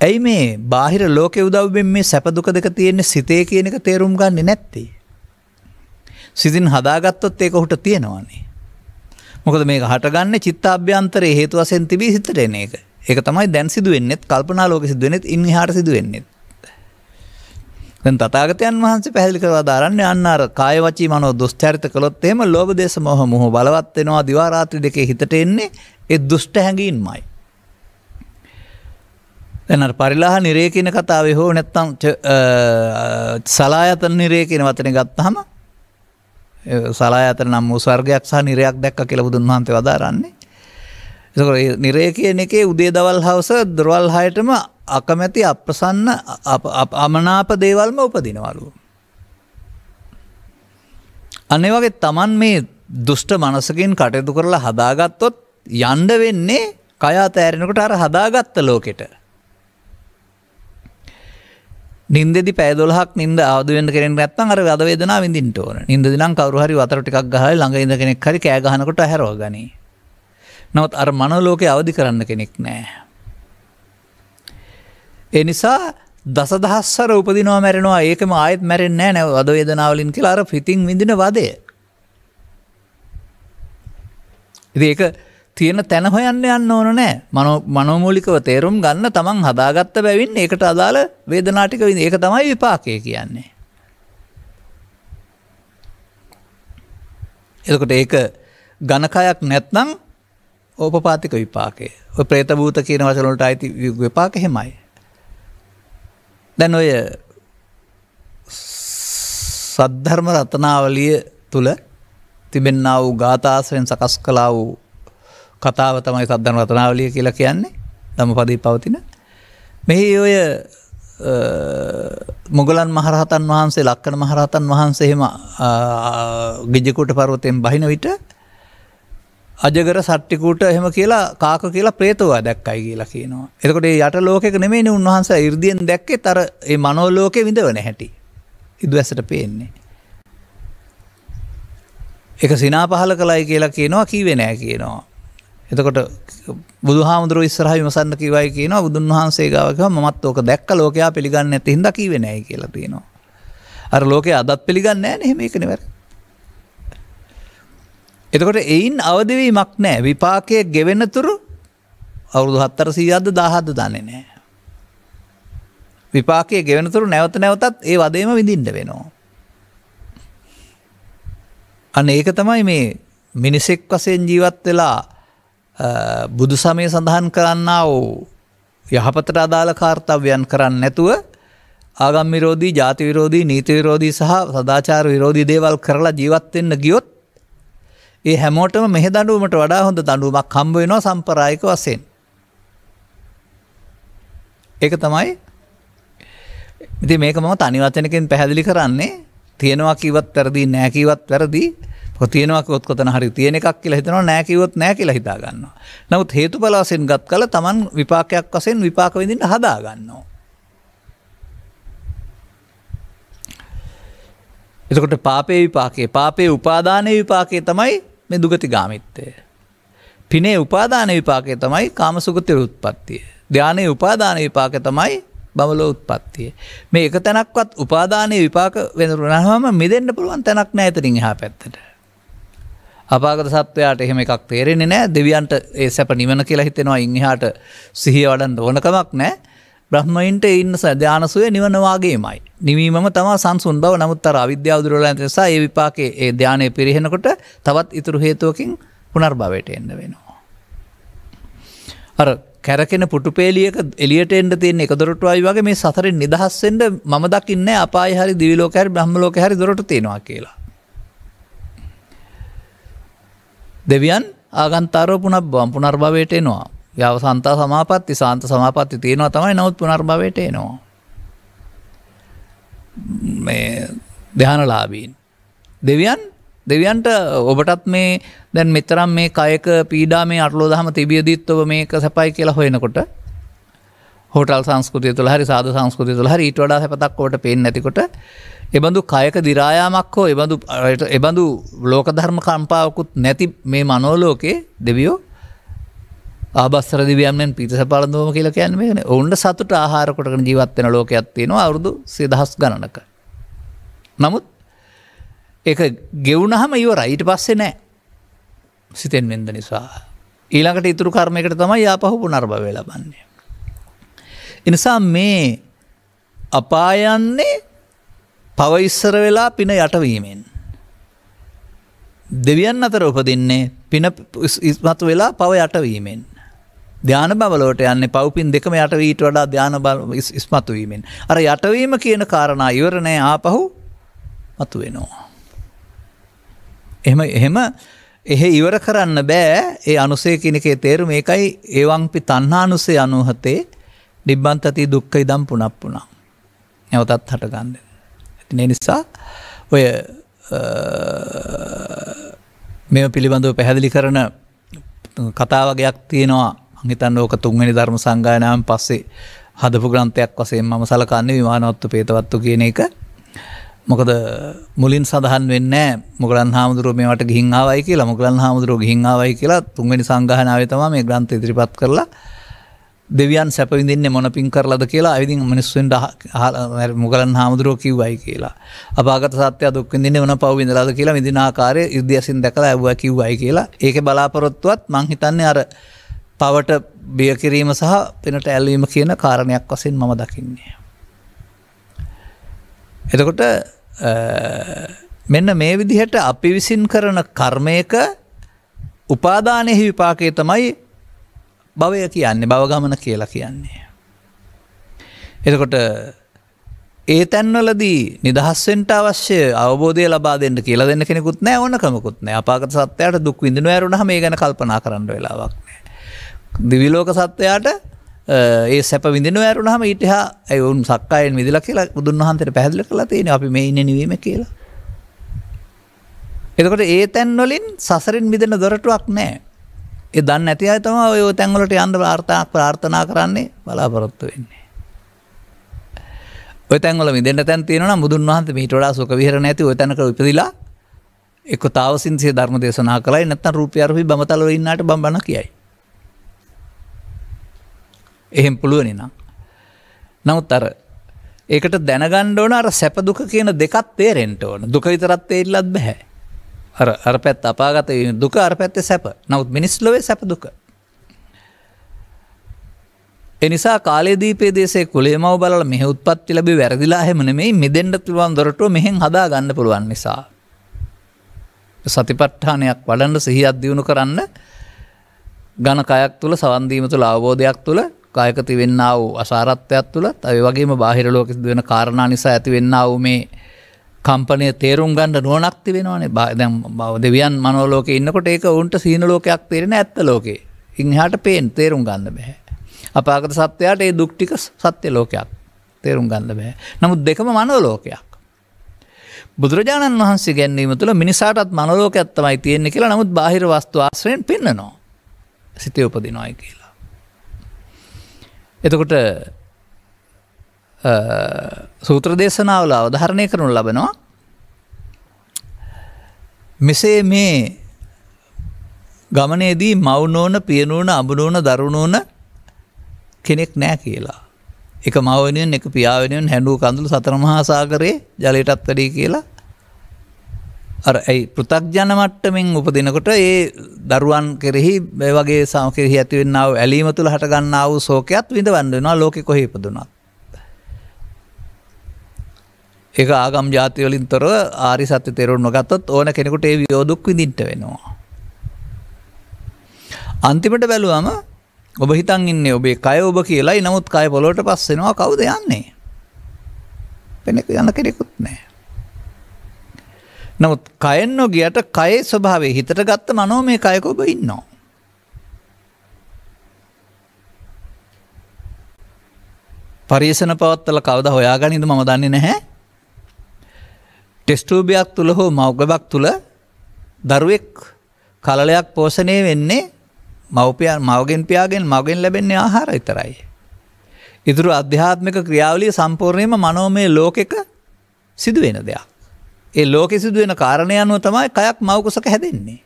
ඇයි මේ බාහිර ලෝකෙ උදව්බෙන් මේ සැපදුක දෙක තියෙන්නේ සිතේ කියන එක තේරුම් ගන්න නැත්තේ. සිතින් හදාගත්තොත් ඒක ඔහුට තියෙනවානේ. මොකද මේ හටගන්න චිත්තාභ්‍යන්තරයේ හේතු වසෙන් තිබී සිතට එන එක ඒක තමයි දැන් සිදුවෙන්නෙත් කල්පනා ලෝක සිදුවෙනෙත් ඉන්හාට සිදුවෙන්නෙත්. දැන් තථාගතයන් වහන්සේ පැහැදිලි කරලා දාරන්නේ අන්න අර කාය වචී මනෝ දුස්චරිත කළොත් එහෙම ලෝභ දේශ මොහ මොහ බලවත් වෙනවා දිවා රාත්‍රී දෙකේ හිතට එන්නේ ඒ දුෂ්ට හැඟීම්මයි. දැන් අර පරිලාහ නිරේ කියන කතාවේ හෝ නැත්නම් සලායතන නිරේ කියන වචනේ ගත්තාම සලා අතර නම් වූ ස්වර්ගයක් සහ නිරයක් දැක්ක කියලා බුදුන් වහන්සේ වදාරන්නේ. ඒකෝ නිරය කියන එකේ උදේ දවල් හවස දොරවල් හයටම අකමැති අප්‍රසන්න අමනාප දේවල්ම උපදිනවලු. අනේ වගේ Taman මේ දුෂ්ට මනසකින් කටයුතු කරලා හදාගත්තොත් යන්න වෙන්නේ කය අතෑරෙනකොට අර හදාගත්ත ලෝකෙට. නින්දෙදි පැය 12ක් නින්ද ආවද වෙන්න කෙරෙන්නේ නැත්නම් අර වද වේදනාව විඳින්න ඕන. නින්දදී නම් කවුරු හරි වතුර ටිකක් ගහලා ළඟ ඉඳ කෙනෙක් හරි කෑ ගහනකොට ඇහැරව ගනී. නමුත් අර මනෝලෝකේ අවදි කරන්න කෙනෙක් නෑ. ඒ නිසා දසදහස්සර උපදිනවා මැරෙනවා ඒකම ආයෙත් මැරෙන්නේ නෑ නැව වද වේදනාවලින් කියලා අර පිටින් විඳින වදය. ඉතින් ඒක තියෙන තැන හොයන්න යන්න ඕන නෑ මනෝමූලිකව තේරුම් ගන්න තමන් හදාගත්ත බැවින් ඒකට අදාළ වේදනාටික විඳ ඒක තමයි විපාකය කියන්නේ. එතකොට ඒක ගණකයක් නැත්නම් ඕපපාතික විපාකය. ඔය ප්‍රේත භූත කියන වචන වලට අයිති විපාක එහෙමයි. දැන් ඔය සද්ධර්ම රත්නාවලිය තුල තිබෙන්නා වූ ගාථාසයෙන් සකස් කළා වූ කතාව තමයි සද්ධන වතනාවලිය කියලා කියන්නේ දම පදී පවතින. මෙහි ඔය මොගලන් මහරහතන් වහන්සේ ලක්කන මහරහතන් වහන්සේහෙම ගිජකුට පරවතයෙන් බහින විට අජගර සට්ටිකුට එහෙම කියලා කාක කියලා ප්‍රේතවා දැක්කයි කියලා කියනවා. එතකොට යට ලෝකෙක නෙමේ උන්වහන්ස ඉර්දියෙන් දැක්කේ තර ඒ මනෝලෝකය විඳවන හැටි. ඉදු ඇසට පේන්නේ. එක සිනා පහල කලයි කියලා කියනවා කීවෙනෑ කියනවා. එතකොට බුදුහාමුදුරුව ඉස්සරහ විමසන්න කිවයි කියන බුදුන් වහන්සේ ගාවක මත් ඕක දැක්ක ලෝකයා පිළිගන්න ඇති හිද කිවෙනයි කියලා තියෙනවා. අර ලෝකය අදත් පිළිගන්න නෑ නෙහෙම එක නිවර. එතකොට එයින් අවදිවීමක් නෑ විපාකය ගෙවෙනතුරු අවුරුදු හත්තර සීයද්ද දාහද දන්නේ නෑ. විපාකය ගෙවෙනතුරු නැවත නැවතත් ඒ වදේම විඳින්ට වෙනවා. අන ඒක තමයි මේ මිනිසෙක් වසයෙන් ජීවත් වෙලා බුදු සමය සඳහන් කරන්නා වූ යහපතට අදාළ කාර්තව්‍යන් කරන්න නැතුව ආගම් විරෝධී ජාති විරෝධී නීති විරෝධී සහ සදාචාර විරෝධී දේවල් කරලා ජීවත්වෙන්න ගියොත් ඒ හැමෝටම මෙහ දඩුවමට වඩා හොඳ දඩුවමක් කම්බ වෙනවා සම්පරායික වසයෙන්. ඒක තමයි ඉති මේක මම තනිවචනකින් පැහැදිලි කරන්නේ තියෙනවා කිවත් වැරදි නෑකිවත් වැරදි තියෙනවකොත් කොතන හරි තියෙන එකක් කියලා හිතනවා නෑකිවොත් නෑ කියලා හිතාගන්නවා. නමුත් හේතු පලාසෙන් ගත් කල තමන් විපාකයක් වසෙන් විපාක විඳින්ට හදාගන්නවා. එතකොට පාපේ විපාකයේ පාපේ උපාධානය විපාකයේ තමයි මේ දුගති ගාමිත්තය. පිනේ උපාධාන විපාකය තමයි කාමසුගතිර උත්පත්තිය. ධ්‍යානයේ උපාධාන විපාක තමයි බවලෝ උත්පත්තිය. මේ එක තැනක්වත් උපාධානය විපාක වෙනරුනහම මිදෙන්න්න පුළුවන් තැනක් නෑතරින් හා පැත්තට. අපාගත සත්වයාට එහෙම එකක් තේරෙන්නේ නෑ දෙවියන්ට ඒ සැප නිවන කියලා හිතෙනවා ඉංහාට සිහිය වඩන් ඕනකමක් නෑ බ්‍රහ්මයින්ට ඉන්න සධ්‍යානසුවය නිවනවාගේමයි. නිවීමම තම සංසුන් බව නමුත්තර අවිද්‍යාවදුරලන්ත නිසා ඒ විපාකේ ඒ ධ්‍යානය පිරිහෙනකොට තවත් ඉතුරු හේතුවකින් පුනර්භවයට එන්න වෙනවා. අර කැරකෙන පුටුපේලියක එලියට එන්ට තියන එක දොරටුවයි වගේ මේ සතරින් නිදහස්සෙන්ට මම දකින්න අපායි හරි දිවිලෝකහරි බ්‍රහ්මලෝක හරි දොරට තියෙනවා කියලා. දෙවියන් ආගන්තරෝ පුනක් බම් පුනර්භවයට එනවා යව සන්තා සමාපත්ති සාන්ත සමාපත්ති තියෙනවා තමයි නවත් පුනර්භවයට එනවා මේ දෙහනලාබීන් දෙවියන් දෙවියන්ට ඔබටත් මේ දැන් මෙතරම් මේ කයක පීඩා මේ අටලෝ දහම තිබියදීත් ඔබ මේක සැපයි කියලා හොයනකොට හෝටල් සංස්කෘතිය තුළ හරි සාධ සංස්කෘතිය තුළ හරි ඊට වඩා සැපතක් ඔබට පේන්නේ නැතිකොට එබඳු කයක දිරායාමක් හෝ එබඳු එබඳු ලෝකධර්ම කම්පාවකුත් නැති මේ මනෝලෝකේ දෙවියෝ ආබස්සර දිවියන්ෙන් පිරිස පලඳුවම කියලා කියැන්නේ ඔවුන්ට සතුට ආහාරකොටකන ජීවත්වෙන ලෝකයක් තියෙනවා අවුරුදු සිදහස් ගණනක. නමුත් ඒ ගෙවුණහම ඉවර ඊට පස්සෙ නෑ සිතෙන් වෙද නිසා. ඊළඟට ඉතුරු කර්මයකට තමයි යාපහුපු නර්භවය ලබන්නේ. එනිසා මේ අපායන්නේ පව ඉස්සර වෙලා පින යටවීමෙන්. දෙවියන් අතර උපදින්නේ පින ඉස්මතු වෙලා පව යටවීමෙන්. ධ්‍යාන බවලට යන්න පවපින් දෙකම යටවීට වඩා ධ්‍යාන ඉස්මතුවීමෙන්. අර යටවීම කියන කාරණා ඉවරණය ආපහු මතු වෙනවා. එහෙම එහෙම එහෙ ඉවර කරන්න බෑ ඒ අනුසේ කෙනෙකේ තේරු මේකයි ඒවංපි තන්හානුසේ අනුහතේ නිබ්බන්තති දුක්ක ඉදම් පුනප්පුුණා. නැවතත් හටගන්නෙන. නේ නිසා ඔය මෙම පිළිබඳව පැහැදිලි කරන කතාවගයක් තියෙනවා අහිතන් ඕක තුන්වැනි ධර්ම සංගායනාවන් පස්සේ හදපු ග්‍රන්ථයක් වසේ මම සලකන්නේ විමානොත්තු පේතවත්තු කියන එක මොකද මුලින් සඳහන් වෙන්න මුගලන් හාමුදුරුව මේට ගිහිංආවයි කියලා මුගලන් හාමුදුරුව ගිහිංආවයි කියලා තුන්වැනි සංගහනාව තම මේ ග්‍රන්ථ ඉදිරිපත් කරලා දෙවියන් සැපවිඳන්නේ මොන පින් කරලද කියලා අවිදි මිනිස්සුන්ට මුගලන් හාමුදුරුව කිව්වයි කියලා අපාගත සත්‍ය දුක්විඳන්නේ වන පවවිඳලාද කියලා විදිනාකාරය යුද්ධසින් දැකල ඇව කිව්වයි කියලා ඒක බලාපොරොත්තුවත් මංහිතන්නේ අර පවට බියකිරීම සහ පෙනට ඇල්ලීම කියන කාරණයක් වසින් මම දකින්නේ. එතකොට මෙන්න මේ විදිහට අපි විසින් කරන කර්මයක උපාදානයෙහි විපාකය තමයි භවය කියන්නේ බවගමන කියලා කියන්නේ. එතකොට ඒ තැන්වලදී නිදහස්සෙන්ට අවශ්‍ය අවබෝධය ලබා දෙන්න කියල දෙන්න කෙනෙකුත් නෑ ඕන කමකුත් නෑ අපාගත සත්වයට දුක් විඳන ඇරුණහ මේ ගැන කල්පනා කරන්න වෙලාවක් නෑ. දිවිලෝක සත්වයාට ඒ සැප විඳන ඇරුණහම ඉටහා ඇවුන් සක්කායෙන් විදිල කියලා බුදුන් වහන්සට පැහදිල කලා තියෙන අපි මේ ඉන්න නවීම කියලා. එතකොට ඒ තැන්වලින් සසරින් විදන දොරටුවක් නෑ. ඒ දන්න ඇති අය තම ඔය තැන්වලට යන්න ආර්ථනා ප්‍රාර්ථනා කරන්නේ බලාපොරොත්තු වෙන්නේ. ඔය තැන්වල මිදෙන්න තැන් තියෙනවා බුදුන් වහන්සේ මීට වඩා සුඛ විහරණ ඇති ඔය තැනක ඉපදිලා එක්ක තාවසින්සේ ධර්ම දේශනා කළයි නැත්නම් රූපය අරුපි බඹතල වල ඉන්නාට බඹන කියයි. එහෙම පුළුවනි නම්. නමුත් අර ඒකට දැනගන්න ඕන අර සැප දුක කියන දෙකත් තේරෙන්න ඕන. දුක විතරක් තේරිලත් බෑ. අර පැත් අපාගත දුක අර පැත්තේ සැප නවත් මිනිස් ලොවේ සැප දුක. එනිසා කාලේදීපේ දේසේ කුලේමව බල මෙහ උත්පත්ති ලබි වැරදිලා හෙමනෙමයි මෙදෙන්ඩ තුළුවන් දොරටුව මෙහෙන් හදා ගන්න පුළුවන් නිසා. සතිපට්ඨානයක් වඩන්ඩ සිහි අධ්‍යවුණු කරන්න ගණ කයක් තුළ සවන්දීම තුළ අවබෝධයක් තුළ කායකති වෙන්න වූ අසාරත්වයක් තුළ තයි වගේම බාහිරලෝකෙ වෙන කාරණා නිසා ඇති වෙන්න වූ මේ කම්පනය තේරුම් ගන්න නුවනක්ති වෙනවානේ බාදම් බව දෙවියන් මනෝලෝක ඉන්නකොට ඒක උන්ට සීනලෝකයක් තේරෙන ඇත්ත ලෝකේ ඉංහට පේෙන් තේරුම් ගන්න බැහැ. අපාගත සත්වයාට ඒ දුක්ටික සත්‍ය ලෝකයක් තේරුම් ගන්න බැහැ. නමුත් දෙකම මනෝලෝකයක්. බුදුරජාණන් වහන්සේ ගැන්වීම තුළ මිනිසාටත් මනෝලෝකයක් තමයි තියෙන්නේ කියලා නමුත් බාහිර වස්තු ආශ්‍රයෙන් පෙන්න්නනවා. සිතය උපදිනොයි කියලා. එතකොට සූත්‍ර දේශනාවල අවධාරණය කරනු ලබනවා මෙසේ මේ ගමනේදී මවනෝන පියනුවන අඹනුවන දරුණුවන කෙනෙක් නෑ කියලා. එක මවනෙන් එක පියාවෙනෙන් හැඩුව කඳුළු සතරමහාසාකරයේ ජලයටත් වැඩී කියලා අර ඇයි පෘතක්ජන මට්ටමින් උපදිනකොට ඒ දරුවන් කෙරෙහි වගේ සංකෙරෙහි ඇතිවෙන්නාව ඇලීම තුළ හටගන්නාව සෝකයත් විඳවන්නවා ලෝකෙ කොහහි පදුනත්. එක ආගම් ජාතිවලින් තොරව ආරි සත්‍ය තෙරුන් නොගත්තොත් ඕන කෙනෙකුට ඒ වියෝදුක් විදිට වෙනවා. අන්තිමට බැලුවම ඔබ හිතන් ඉන්නේ ඔබේ කය ඔබ කියලායි නමුත් කය පොලොට පස්සෙනවා කවුද යන්නේ. වෙනක යන කෙනෙකුත් නෑ. නමුත් කයෙන් නොගියට කයේ ස්වභාවේ හිතට ගත්ත මනෝ මේ කයක ඔබ ඉන්නවා. පරිේෂණ පවත්තල කවද හොයාගනිද මම දන්නේ නැහැ ටෙස්ටූබයක් තුළ හෝ මෞගබක් තුළ දරුවෙක් කලලයක් පෝෂණය වෙන්නේ මවපියන් මවගෙන් පියාගෙන් මගෙන් ලැබෙන්නේ ආහාර විතරයි. ඉතුරු අධ්‍යාත්මික ක්‍රියාවලිය සම්පූර්ණයම මනෝමය ලෝකෙක සිදුවෙන දෙයක්. ඒ ලෝකෙ සිදුවෙන කාරණය අනුව තමයි කයක් මවකුසක හැදෙන්නේ.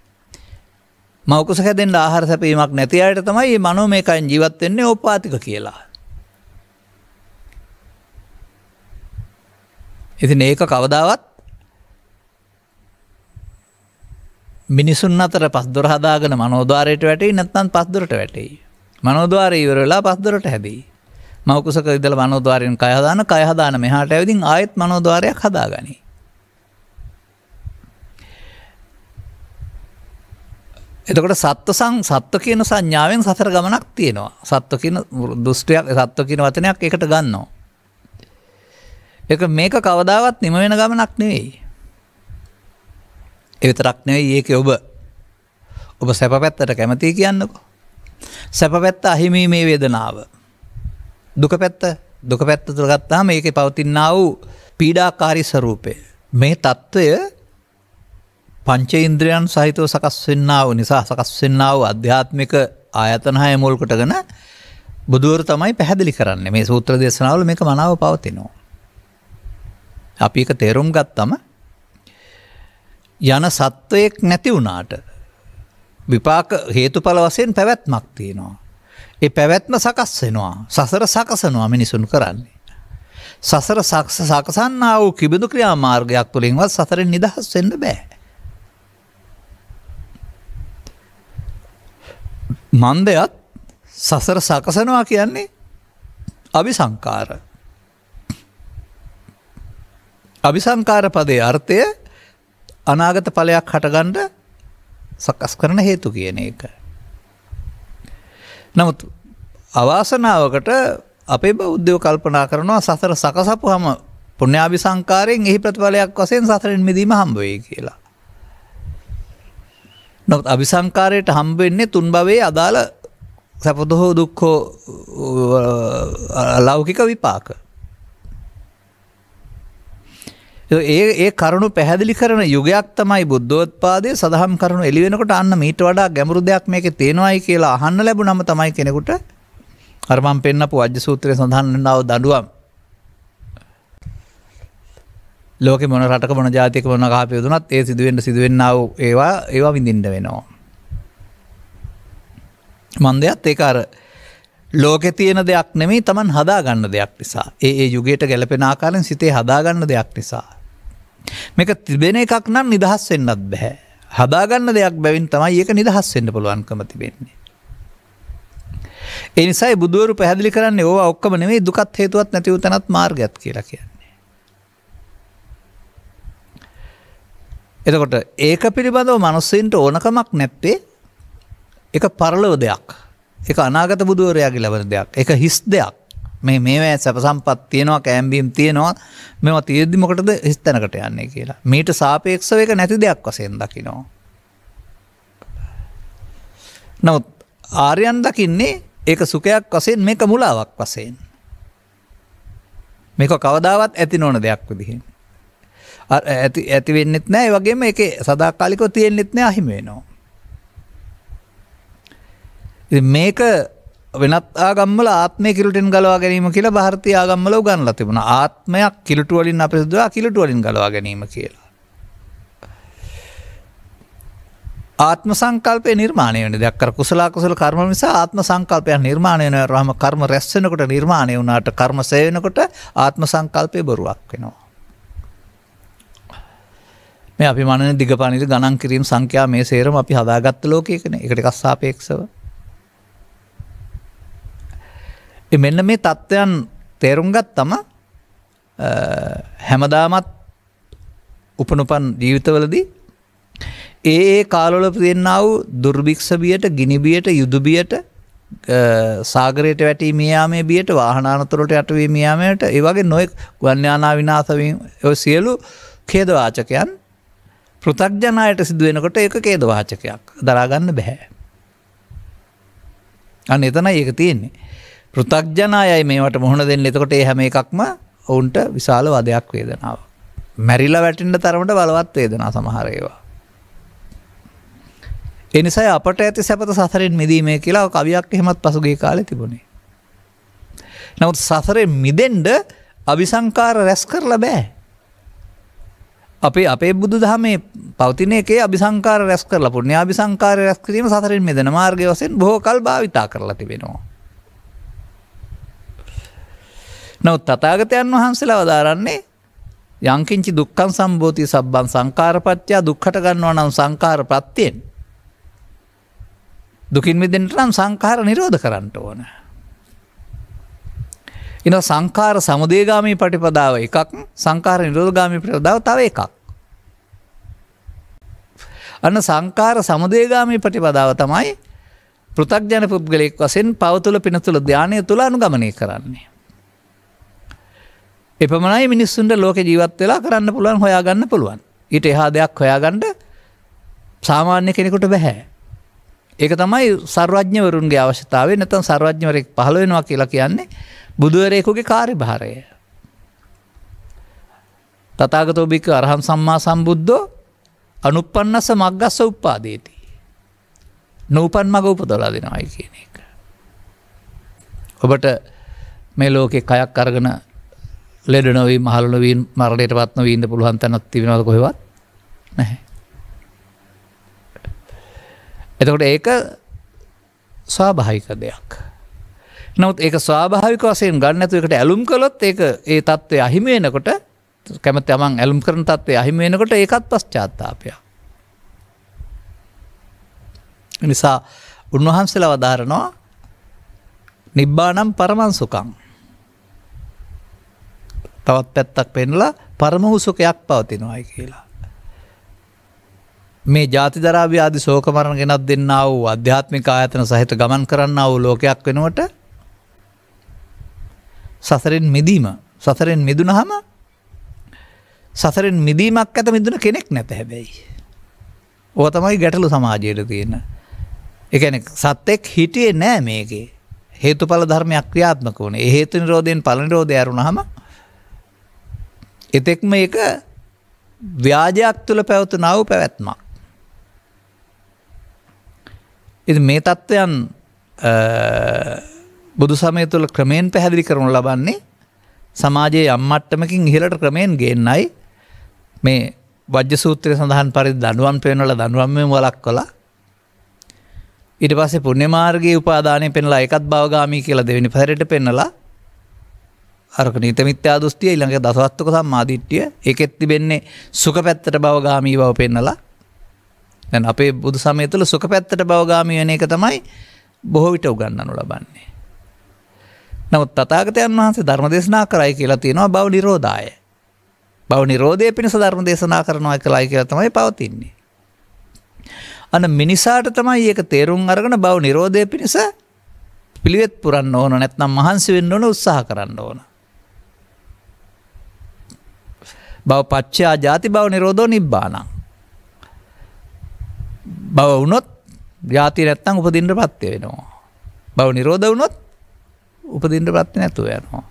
මවකුසක හැදෙන් ආහාර සැපීමක් නැති අයට තමයි මේ මනෝමයකයින් ජීවත් වෙන්නේ ඕපාතික කියලා. ඉතින් ඒක කවදාවත් මිනිසුන් අතර පස්දොර හදාගෙන මනෝද්වාරයට වැටේ නැත්නම් පස්දොරට වැටේ. මනෝද්වාරය ඉවර වෙලා පස්දොරට හැදී. මවකුසක ඉඳලා මනෝද්වාරයෙන් කය හදාන කය හදාන මෙහාට ඇවිදින් ආයෙත් මනෝද්වාරයක් හදාගනී. එතකොට සත්ව සං සත්ව කියන සංඥාවෙන් සතර ගමනක් තියෙනවා. සත්ව කියන දෘෂ්ටියක් සත්ව කියන වචනයක් එකට ගන්නවා. ඒක මේක කවදාවත් නිම වෙන ගමනක් නෙවෙයි. එවිතරක් නෙවෙයි ඒක ඔබ ඔබ සැපපැත්තට කැමති කියන්නකො. සැපපැත්ත අහිමීමේ වේදනාව. දුක පැත්ත දුක පැත්ත තුරගත්තාම ඒක පවතින්න වූ පීඩාකාරි ස්වරූපය. මේ තත්ත්වය පංච ඉන්ද්‍රයන් සහිතව සකස් වෙන්නාව නිසා සකස් වෙන්නාව අධ්‍යාත්මික ආයතන හය මුල් කොටගෙන බුදුවර තමයි පැහැදිලි කරන්න මේ සූත්‍ර දේශනාවල මේක මනාව පවතිනවා. අපි එක තේරුම් ගත්තම යන සත්වයෙක් නැති වුණාට විපාක හේතුඵල වසයෙන් පැවැත්මක් තියෙනවා. ඒ පැවැත්ම සකස් වෙනවා සසර සකසනවා මිනිසුන් කරන්නේ. සසර සක්ෂ සකසන්නා වූ කිබඳු ක්‍රියා මාර්ගයක් තුළින්වත් සසරෙන් නිදහස් වෙන්න බෑ. මන්දයත් සසර සකසනවා කියන්නේ අභි සංකාර. අභිසංකාර පදේ අර්ථය අනාගත ඵලයක් හටගන්ඩ සකස් කරන හේතු කියන එක. නමුත් අවාසනාවකට අපේ බෞද්ධයෝ කල්පනා කරනවා සසර සකසපු හම පුුණ්‍යාභි සංකාරයෙන් එහි ප්‍රතිඵලයක් වසයෙන් සසරෙන් මිදීම හම්බවේ කියලා. නොත් අභිසංකාරයට හම්බවෙන්නේ තුන් බවේ අදාළ සැපදොහෝ දුක්හෝ ලෞකික විපාක. ඒ ඒ කරුණු පැහැදිලි කරන යුගයක් තමයි බුද්ධෝත්පාදය සඳහම් කරනු එලිවෙනකට අන්න මීට වඩා ගැමරු දෙයක් මේක තියෙනවායි කියලා අහන්න ලැබු නම තමයි කෙනෙකුට අරමම් පෙන්න්නපු අජ්‍ය සූත්‍රය සඳහන්නාව දඩුවම් ලෝක මොන රට මොන ජාතික මොන කාපයුතුනත් ඒ සිදුවෙන්ට සිදුවෙන්නාව ඒවා ඒවා විඳින්ට වෙනවා. මන්දයත් ඒකාර ලෝකෙ තියෙන දෙයක් නෙමේ තමන් හදාගන්න දෙයක් නිසා ඒ ඒ යුගයට ගැලපෙන ආකාරෙන් සිතේ හදාගන්න දෙයක් නිසා. මේක තිබෙන එකක් නම් නිදහස් වෙන්නත් බැහැ. හදාගන්න දෙයක් බැවින් තමයි ඒක නිදහස් වෙන්න පුළුවන්කම තිබෙන්නේ. එනිසයි බුදුවරු පැහැදිලි කරන්නේ ඕවා ඔක්කම නෙමේ දුකත් හේතුවත් නැතිව තැනත් මාර්ගයක් කියලා කියන්නේ. එතකොට ඒක පිළිබඳව මනුස්සයින්ට ඕනකමක් නැත්තේ එක පරලව දෙයක්. එක අනාගත බුදුවරයාගේ ලැබෙන දෙයක් එක හිස් දෙයක් මේ මේවැ සැප සම්පත් තියෙනවා කෑම්බීම් තියෙනවා මෙම තියද්දිමකටද හිස්තැනකට යන්නේ කියලා මීට සාපේක්ෂව එක නැති දෙයක් වසයෙන් දකිනවා. නමුත් ආර්යන් දකින්නේ ඒක සුකයක් වසයෙන් මේක මුලාවක් වසයෙන්. මේක කවදාවත් ඇති නොන දෙයක් විදිහෙන්. ඇති ඇතිවෙන්නෙත් නෑ වගේම එක සදාකාලිකව තියෙන්න්නෙත් නෑ අහිමේනවා. මේක වෙනත් ආගම්මල ආත්මය කිලටෙන් ගලවා ගැනීම කියලා භාරතය ආගම්මල ගන්නල තිබුණ ආත්මයක් කිලටුවලින් අපිසදවා කිලටුවලින් ගලවා ගැනීම කියලා. ආත්ම සංකල්පය නිර්මාණය වන දක්කර කුසලා කුසල කර්ම නිසා ආත්ම සංකල්පයක් නිර්මාණය වන රහම කර්ම රැස්සෙනකොට නිර්මාණය වුණට කර්ම සයවෙනකොට ආත්ම සංකල්පය බොරුවක් වෙනවා. මේ අපි මන දිග පනිට ගණන් කිරීම සංඛ්‍යා මේ සේරම අපි හදාගත්ත ලෝකයකන එකටකස් සාපේක්ෂව. මෙන්න මේ තත්ත්වයන් තේරුම්ගත් තම හැමදාමත් උපනුපන් ජීවිතවලදී ඒ ඒ කාලොල තියෙන්න්නාව දුර්භික්ෂබියට ගිනිබියට යුදුබියට සාගරයට වැටී මියයාමේ බියට වාහනානතුරට යටවී මියයාමයට ඒවගේ නොයෙක් ගන්්‍යානා විනාසවීම ඔ සියලු කේදවාචකයන් පෘතක්ජනයට සිදුවෙනකොට ඒක කේදවාචකයක් දරාගන්න බැහැ. අන්න එතන ඒක තියෙන්නේ. පෘථග්ජනායයි මේවට මුහුණ දෙන්න එතකොට ඒ හැම එකක්ම ඔවුන්ට විශාල වදයක් වේදනාව. මැරිල්ල වැටින්ට තරමට බලවත් වේදනා සමහරේවා. එනිසා අපට ඇති සැපත සසරෙන් මිදීමේ කියලා කවියක් එහෙමත් පසුගේ කාලෙ තිබුණේ. නමුත් සසරෙන් මිදෙන්ඩ අභිසංකාර රැස් කරලා බෑ. අපේ අපේ බුදු දහමේ පවතින එකේ අභිසංකාර රැස් කරලා පුුණ්‍ය අභිසංකාර රැස් කිරීම සසරින් මෙදන මාර්ගය වසෙන් බොහෝකල් භාවිතා කරලා තිබෙනවා. නවත් තතාගතයන් වහන්සේලා වදාරන්නේ යංකින්චි දුක්කන් සම්බෝධී සබ්බන් සංකාරපච්චා දුක්කට ගන්නවා නම් සංකාර ප්‍රත්තියෙන්. දුකින් විදෙන්ට නම් සංකාර නිරෝධ කරන්නට ඕන. එන සංකාර සමුදේගාමී පටිපදාව එකක් සංකාර නිරෝධගාමී ප්‍රදාව තව එකක්. අන්න සංකාර සමුදේගාමී ප්‍රතිපදාව තමයි පෘථග්ජන පුද්ගලයෙක් වසෙන් පවතුල පිනතුළ ධ්‍යානය තුළ අනුගමනය කරන්නේ. එපමණයි මිනිස්සුන්ට ලෝක ජීවත් වෙලා කරන්න පුළුවන් හොයාගන්න පුළුවන්. ඊට එහා දෙයක් හොයාගන්න සාමාන්‍ය කෙනෙකුට බැහැ. ඒක තමයි සර්වඥවරුන්ගේ අවශ්‍යතාවය නැතන් සර්වඥවරෙක් පහළ වෙනවා කියලා කියන්නේ බුදුවරයෙකුගේ කාරි භාරය. තතාගතෝභික අරහන් සම්මා සම්බුද්ධෝ අනුපන්නස මක්ගස්ස උප්පාදේති. නූපන් මග උපදොලා දෙනවායි කියන එක. ඔබට මේ ලෝකෙ කයක් අරගෙන ලෙඩ නොවී මහලුනවීන් මරණයට පත්න වීන්න පුළුවන් තැනක් තිබෙනද කොහෙවත් නැහැ. එතකොට ඒක ස්වාභාහික දෙයක්. නොත් ඒක ස්වාභාවික වසයෙන් ගන්න ඇතු එකට ඇලුම් කළොත් ඒ ඒ තත්ත්වය අහිමේනකොට කැමත තමන් ඇලුම් කරන තත්වේ අහිමේනකොට ඒකත් පශ්චාත්තාපයක්. නිසා උන්වහන්සේලා වදාරනවා නිබ්බානම් පරමන්සුකං තවත් පැත්තක් පෙන්ලා පරම හුසුකයක් පවතිනවායි කියලා. මේ ජාතිදරාව ආදි සෝකමරණ ගෙනත් දෙන්න වූ අධ්‍යාත්මික ආයතන සහිත ගමන් කරන්න වූ ලෝකයක් වෙනුවට සසරෙන් මිදීම සසරෙන් මිදුන හම සසරෙන් මිදීමක් ඇත මිදුන කෙනෙක් නැත හැබැයි. ඕ තමයි ගැටලු සමාජයට තියෙන. එකන සත්තෙක් හිටියේ නෑ මේකේ හේතුඵල ධර්මයක් ක්‍රියාත්මක වුණේ හේතු නිරෝධයෙන් පලනිරෝධය ඇරුණ හම එතෙක්ම එක ව්‍යාජයක් තුළ පැවත නව පැවැත්මක්. එ මේ තත්ත්වයන් බුදු සමය තුළ ක්‍රමයෙන් පැහැදිලි කරනු ලබන්නේ සමාජයේ අම්මට්ටමකින් ඉහලට ක්‍රමයෙන් ගේන්නයි මේ වජ්‍ය සූත්‍රය සඳහන් පරි දනුවන් පෙනල දනුවම්ම වලක් කොලා ඉට පස්සේ පුුණ්‍යමාර්ගයේ උපාදානය පෙන්ලා එකත් භවගාමී කියලා දෙවෙනි පැරට පෙන්නලා අරක නීතමිත්‍යා දෘෂ්ටිය ඊළඟ දසවත්තක සම්මාදිට්ඨිය ඒකෙත් තිබෙන්නේ සුඛ පැත්තට භවගාමී බව පෙන්නලා දැන් අපේ බුදු සමය තුළ සුඛ පැත්තට භවගාමී වෙන එක තමයි බොහෝ විට උගන්වනු ලබන්නේ. නමුත් තථාගතයන් වහන්සේ ධර්ම දේශනා කරයි කියලා තියෙනවා භව නිරෝධාය. භව නිරෝධය පිණිස ධර්ම දේශනා කරනවා කියලායි කියලා තමයි පවතින්නේ. අන මිනිසාට තමයි ඒක තේරුම් අරගෙන භව නිරෝධය පිණිස පිළිවෙත් පුරන්න ඕන නැත්නම් මහන්සි වෙන්න ඕන උත්සාහ කරන්න ඕන. බව පච්චා ජාති බව නිරෝධෝ නිබ්බාන. බව වුණොත් ජාති නැත්තං උපදින්ට පත්ය වෙනවා. බව නිරෝධ වුණොත් උපදින්ට පත්ති නැතුව යනවා.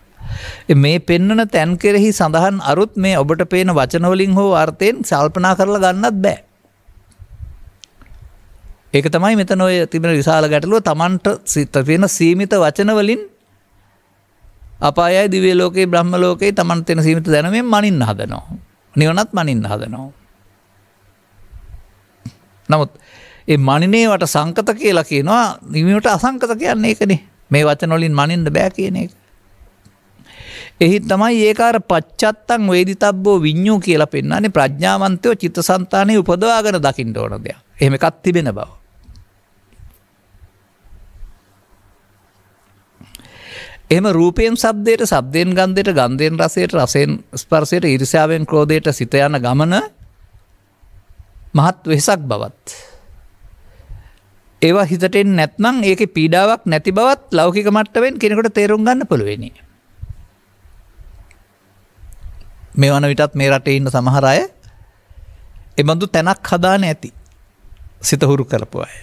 මේ පෙන්නන තැන් කෙරෙහි සඳහන් අරුත් මේ ඔබට පේන වචනවලින් හෝ අර්ථයෙන් සල්පනා කරලා ගන්නත් බෑ. ඒක තමයි මෙතන ඔය තිබෙන විශාල ගැටලුව තමන්ට සිත තියෙන සීමිත වචනවලින් අපායයි දිව්‍ය ලෝකේ බ්‍රහ්ම ලෝකේ Taman තෙන සීමිත දැනුමෙන් මනින්න හදනවා. නිවනත් මනින්න හදනවා. නමුත් ඒ මනිනේවට සංකත කියලා කියනවා නිවනට අසංකත කියන්නේ ඒකනේ. මේ වචන වලින් මනින්න බෑ කියන එක. එහි තමයි ඒකාර පච්චත්තං වේදිතබ්බෝ විඤ්ඤු කියලා පෙන්වන්නේ ප්‍රඥාවන්තයෝ චිත්තසංතානෙ උපදවාගෙන දකින්න ඕන දෙයක්. එහෙම එකක් තිබෙන බව. එම රූපයෙන් සබ්දයට සබ්දයෙන් ගන්දයට ගන්ධයෙන් රසයට රසයෙන් ස්පර්සයට ඉරිසාාවෙන් ක්‍රෝධයට සිත යන ගමන මහත් වෙහෙසක් බවත්. ඒවා හිතටෙන් නැත්නම් ඒක පීඩාවක් නැති බවත් ලෞකික මට්ටවෙන් කෙනෙකට තේරුම් ගන්න පුළුවනි. මේ වන විටත් මේ රටේ ඉන්න සමහරය එබඳු තැනක් හදාන ඇති සිතහුරු කරපු අය.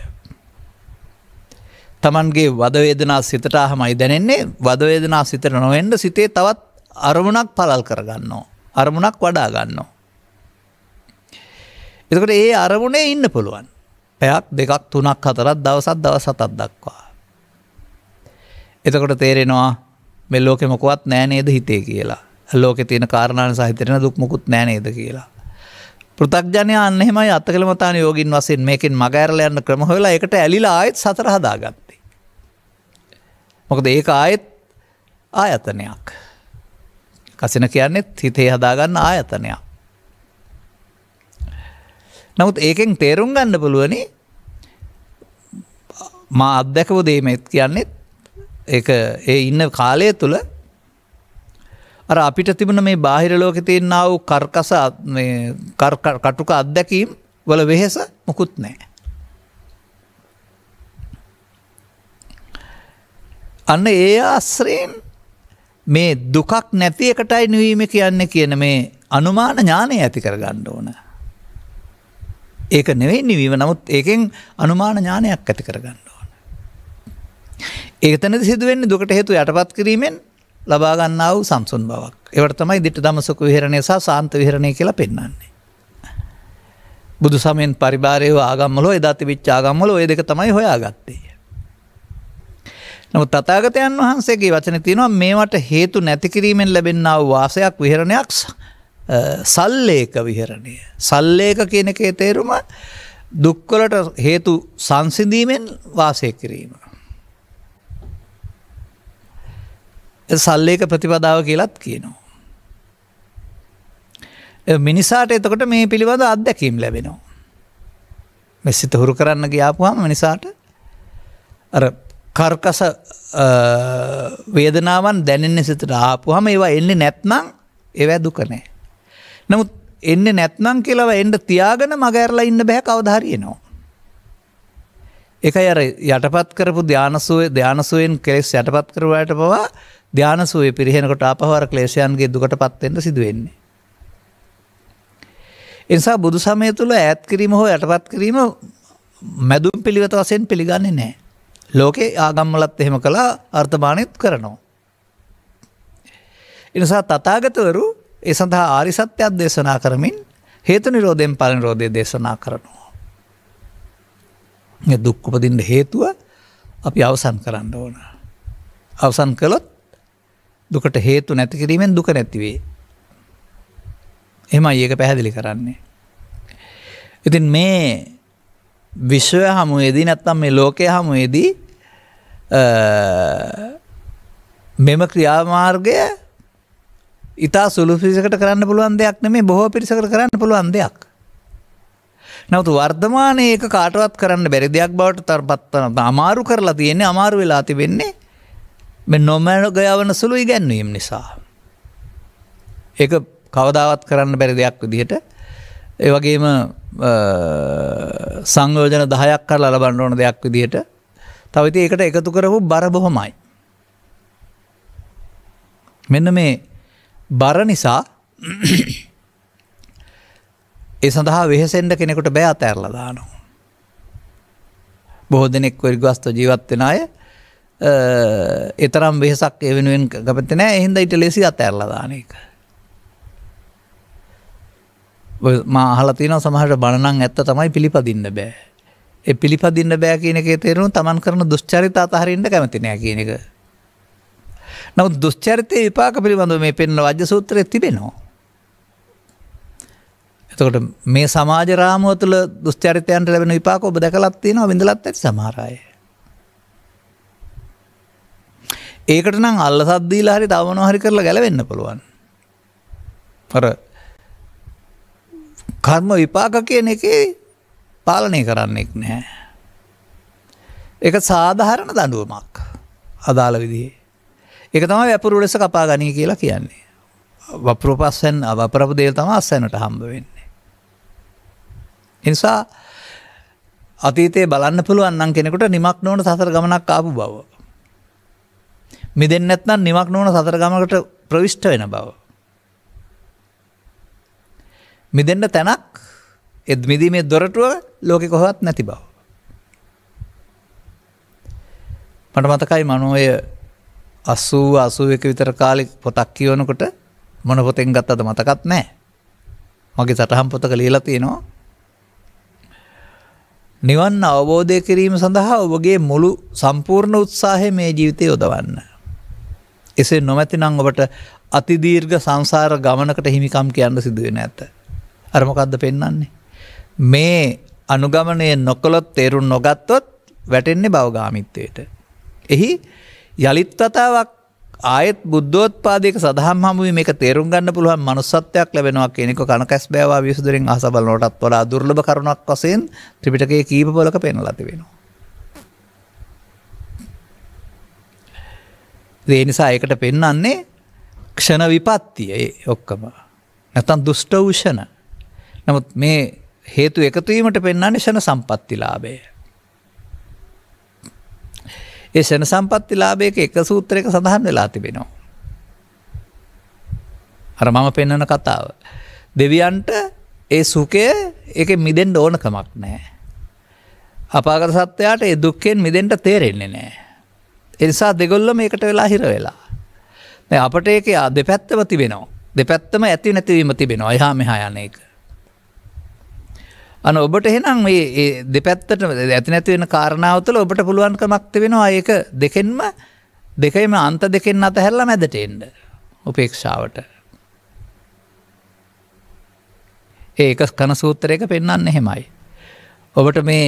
තමන්ගේ වදවේදනා සිතට හමයි දැනෙන්නේ වදවේදනා සිතට නොවෙන්ඩ සිතේ තවත් අරමුණක් පලල් කරගන්නවා. අරමුණක් වඩා ගන්නවා. එතකට ඒ අරමුණේ ඉන්න පුළුවන්. පැයක් දෙකක් තුනක් හතරත් දවසත් දවසතත් දක්වා. එතකොට තේරෙනවා මෙ ලෝකෙ මොකුවත් නෑනේද හිතේ කියලා ලෝකෙ තියෙන කාරණාන සහිතරෙන දුක්මකුත් නෑනේද කියලා. පෘතක්ජනයන්න එහෙමයි අත්තකළමතාන යෝගින් වසින් මේකින් මගෑරලයන්න ක්‍රම හොලා එකට ඇලිලා ආයත් සතර හදාගත්. මොකද ඒක ආයෙත් ආයතනයක්. කසින කියන්නෙත් හිතේ හදාගන්න ආයතනයක්. නමුත් ඒකෙන් තේරුම් ගන්න පුළුවනි මා අත්දැකව දේමත් කියන්නෙත් ඒ ඉන්න කාලය තුළ අර අපිට තිබුණ මේ බාහිර ලෝකෙ තියෙන්න්නාව කර්කස කටුක අත්දැකීම් වල වෙහෙස මොකුත් නෑ. අන්න ඒ ආශ්‍රයෙන් මේ දුකක් නැති එකටයි නිවීම කියන්නේ කියන මේ අනුමාන ඥානය ඇති කරගන්න ඕන. ඒක නෙවෙයි නිවීම. නමුත් ඒකෙන් අනුමාන ඥානයක් ඇති කරගන්න ඕන. ඒතනදි සිදු වෙන්නේ දුකට හේතු යටපත් කිරීමෙන් ලබා ගන්නා වූ සම්සුන් බවක්. ඒවට තමයි ditta damasaku විහරණය සහ සාන්ත විහරණය කියලා පෙන්වන්නේ. බුදු සමයෙන් පරිබාරයව ආගම්වල එදා තිබිච්ච ආගම්වල ওই දෙක තමයි හොයාගත්තේ. නමුත් තථාගතයන් වහන්සේගේ වචනේ තියෙනවා මේවට හේතු නැති කිරීමෙන් ලැබෙනා වාසයක් විහරණයක් සල්ලේක විහරණය. සල්ලේක කියන එකේ තේරුම දුක්වලට හේතු සංසිඳීමෙන් වාසය කිරීම. සල්ලේක ප්‍රතිපදාව කියලත් කියනවා. මිනිසාට එතකොට මේ පිළිබඳ අත්දැකීම් ලැබෙනවා. මෙ සිත හුරු කරන්න ගියාපුහම මිනිසාට අර කර්කස වේදනාවන් දැනෙන්නේ සිතට ආපු හම ඒවා එන්නේ නැත්නම් ඒවැ දුකනෑ. නමුත් එන්න නැත්නම් කියලව එන්ඩ තියාගෙන මගඇරලා ඉන්න බැහැ කවධාරයනවා. එක අර යටපත් කරපු ධ්‍යානසුවේ ධ්‍යානසුවෙන් කෙස් යටපත් කරවට පවා ධ්‍යානසුවේ පිරිහෙනකොට අපහවර ක්ලේෂයන්ගේ දුකට පත්වෙන්ට සිදුවෙන්නේ. එනිසා බුදු සමය තුළ ඇත් කිරීම හෝ යටපත් කිරීම මැදුම් පිළිවත වසයෙන් පිළිගන්නේ නෑ. ලෝකේ ආගම්වලත් එහෙම කළා අර්ථමානෙත් කරනවා. එනිසා තථාගතවරු ඒ සඳහා ආරි සත්‍යයක් දේශනා කරමින් හේතු නිරෝධයෙන් ඵල නිරෝධය දේශනා කරනවා. මේ දුක් උපදින්න හේතුව අපි අවසන් කරන්න ඕන. අවසන් කළොත් දුකට හේතු නැති කිරීමෙන් දුක නැති වේ. එහෙමයි ඒක පැහැදිලි කරන්නේ. ඉතින් මේ විශ්වය හමුවේදී නැත්තම් මේ ලෝකය හමුවේදී මෙම ක්‍රියාමාර්ගය ඉතා සුළු පිරිසකට කරන්න පුළුවන් දෙයක් නෙමේ බොහෝ පිරිසකට කරන්න පුළුවන් දෙයක්. නැවතු වර්ධමානය ඒක කාටවත් කරන්න බැරි දෙයක් බවට තරපත්වන අමාරු කරලා තියෙන්නේ අමාරු වෙලා තිබෙන්නේ මෙ නොමැන ගයවන සුළු ඉගැන්වීම් නිසා. ඒක කවදාවත් කරන්න බැරි දෙයක් විදිහට ඒවගේම සංයෝජන දහයක් කර ලබන්න ඕන දෙයක් විදිහට තවති ඒකට එකතු කරහු බර බොහොමයි. මෙන්න මේ බර නිසා ඒ සඳහා වෙහෙසෙන්ඩ කෙනෙකුට බෑ අතඇරල දානවා. බොහෝ දෙනෙක් වරිගස්ත ජීවත්වෙන අය එතරම් වෙහසක් එවෙනුවෙන් ගපතිනෑ එහින්ද ඉට ලෙසි අතඇරලදානක. මා අහලා තියෙනවා සමහරට බණ නම් ඇත්ත තමයි පිළිපදින්න බෑ. ඒ පිළිපදින්න බෑ කියන එකේ තේරුම තමන් කරන දුෂ්චරිත අතහරින්න කැමති නෑ කියන එක. නමුත් දුෂ්චරිතයේ විපාක පිළිබඳව මේ පෙන්වන වජ්‍ය සූත්‍රයේ තිබෙනවා. එතකොට මේ සමාජ රාමුව තුළ දුෂ්චරිතයන්ට ලැබෙන විපාක ඔබ දැකලත් තියෙනවා විඳලත් ඇති සමහර අය. ඒකට නම් අල්ලසක් දීලා හරි තව මොනවා හරි කරලා ගැලවෙන්න පුළුවන්. අර කර්ම විපාක කියන එකේ පාලනය කරන්නෙක් නැහැ. එක සාධහරණ දඩුවමක් අදාළ විදිහේ. එක තම වැපුරු ලෙස කපා ගනී කියලා කියන්නේ. වපුරු පස්සෙන් අවපරපු දේල් තම අස්සැනට හම්බ වෙන්නේ. එනිසා අතීතයේ බලන්න පුළුවන් නම් කෙනෙකුට නිමක් නොවන සසර ගමනක් ආපු බව. මිදෙන් නැත්නම් නිමක් නොවන සතර ගමකට ප්‍රවිෂ්ට වෙන බව. මිදෙන්ට තැනක් එත් මිදීමේ දොරටුව ලෝකෙ කොහොත් නැති බව. මට මතකයි මනෝය අස්සූ අසුව එක විතර කාලෙ පොතක් කියවනකොට මොන පොතෙන් ගත් අද මතකත් නෑ මගේ සටහම් පොතක ලියලා තියෙනවා නිවන් අවබෝධය කිරීම සඳහා ඔබගේ මුළු සම්පූර්ණ උත්සාහය මේ ජීවිතය යොදවන්න. එසේ නොමැතිනං ඔබට අතිදීර්ඝ සංසාර ගමනකට හිමිකම් කියන්න සිදුවෙන ඇත. අරමකක්ද පෙන්නන්නේ. මේ අනුගමනය නොකොළොත් තේරුම් නොගත්තොත් වැටෙන්නේ බවගාමිත්වයට. එහි යළිත් වතාවක් ආයත් බුද්ධෝත්පාදයක සදහම් හමුවේ මේක තේරුම් ගන්න පුළුවන් manussත්වයක් ලැබෙනවා කියන එක කනකැස් බෑවා විසුදරින් අහස බලනකොටත් වඩා දුර්ලභ කරුණක් වශයෙන් ත්‍රිපිටකයේ කීප පොලක පෙන්වලා තිබෙනවා. ඒ නිසා ඒකට පෙන්වන්නේ ක්ෂණ විපත්තිය ඒ ඔක්කොම. නැත්තම් දුෂ්ට උෂණ නමුත් මේ හේතු එකතුවීමට පෙන්වන්නේ ෂණ සම්පත්තිලාභය. ඒ ෂණ සම්පත්තිලාභයක එක සූත්‍රයක සඳහන් වෙලා තිබෙනවා. අර මම පෙන්වන කතාව. දෙවියන්ට ඒ සුඛය ඒකෙන් මිදෙන්න ඕනකමක් නැහැ. අපාගත සත්වයාට ඒ දුක්ඛෙන් මිදෙන්න තේරෙන්නේ නැහැ. ඒ නිසා දෙගොල්ලෝ මේකට වෙලා හිර වෙලා. දැන් අපට ඒකේ දෙපැත්තම තිබෙනවා. දෙපැත්තම ඇති නැතිවීම තිබෙනවා. එහා මෙහා යන එක. අන ඔබට එහෙනම් මේ දෙපැත්තට ඇති නැති වෙන කාරණාව තුළ ඔබට පුළුවන්කමක් තිබෙනවා ඒක දෙකෙන්ම දෙකේම අන්ත දෙකෙන් අතහැරලා මැදට එන්න උපේක්ෂාවට. ඒක කන සූත්‍රයක පෙන්වන්න එහෙමයි. ඔබට මේ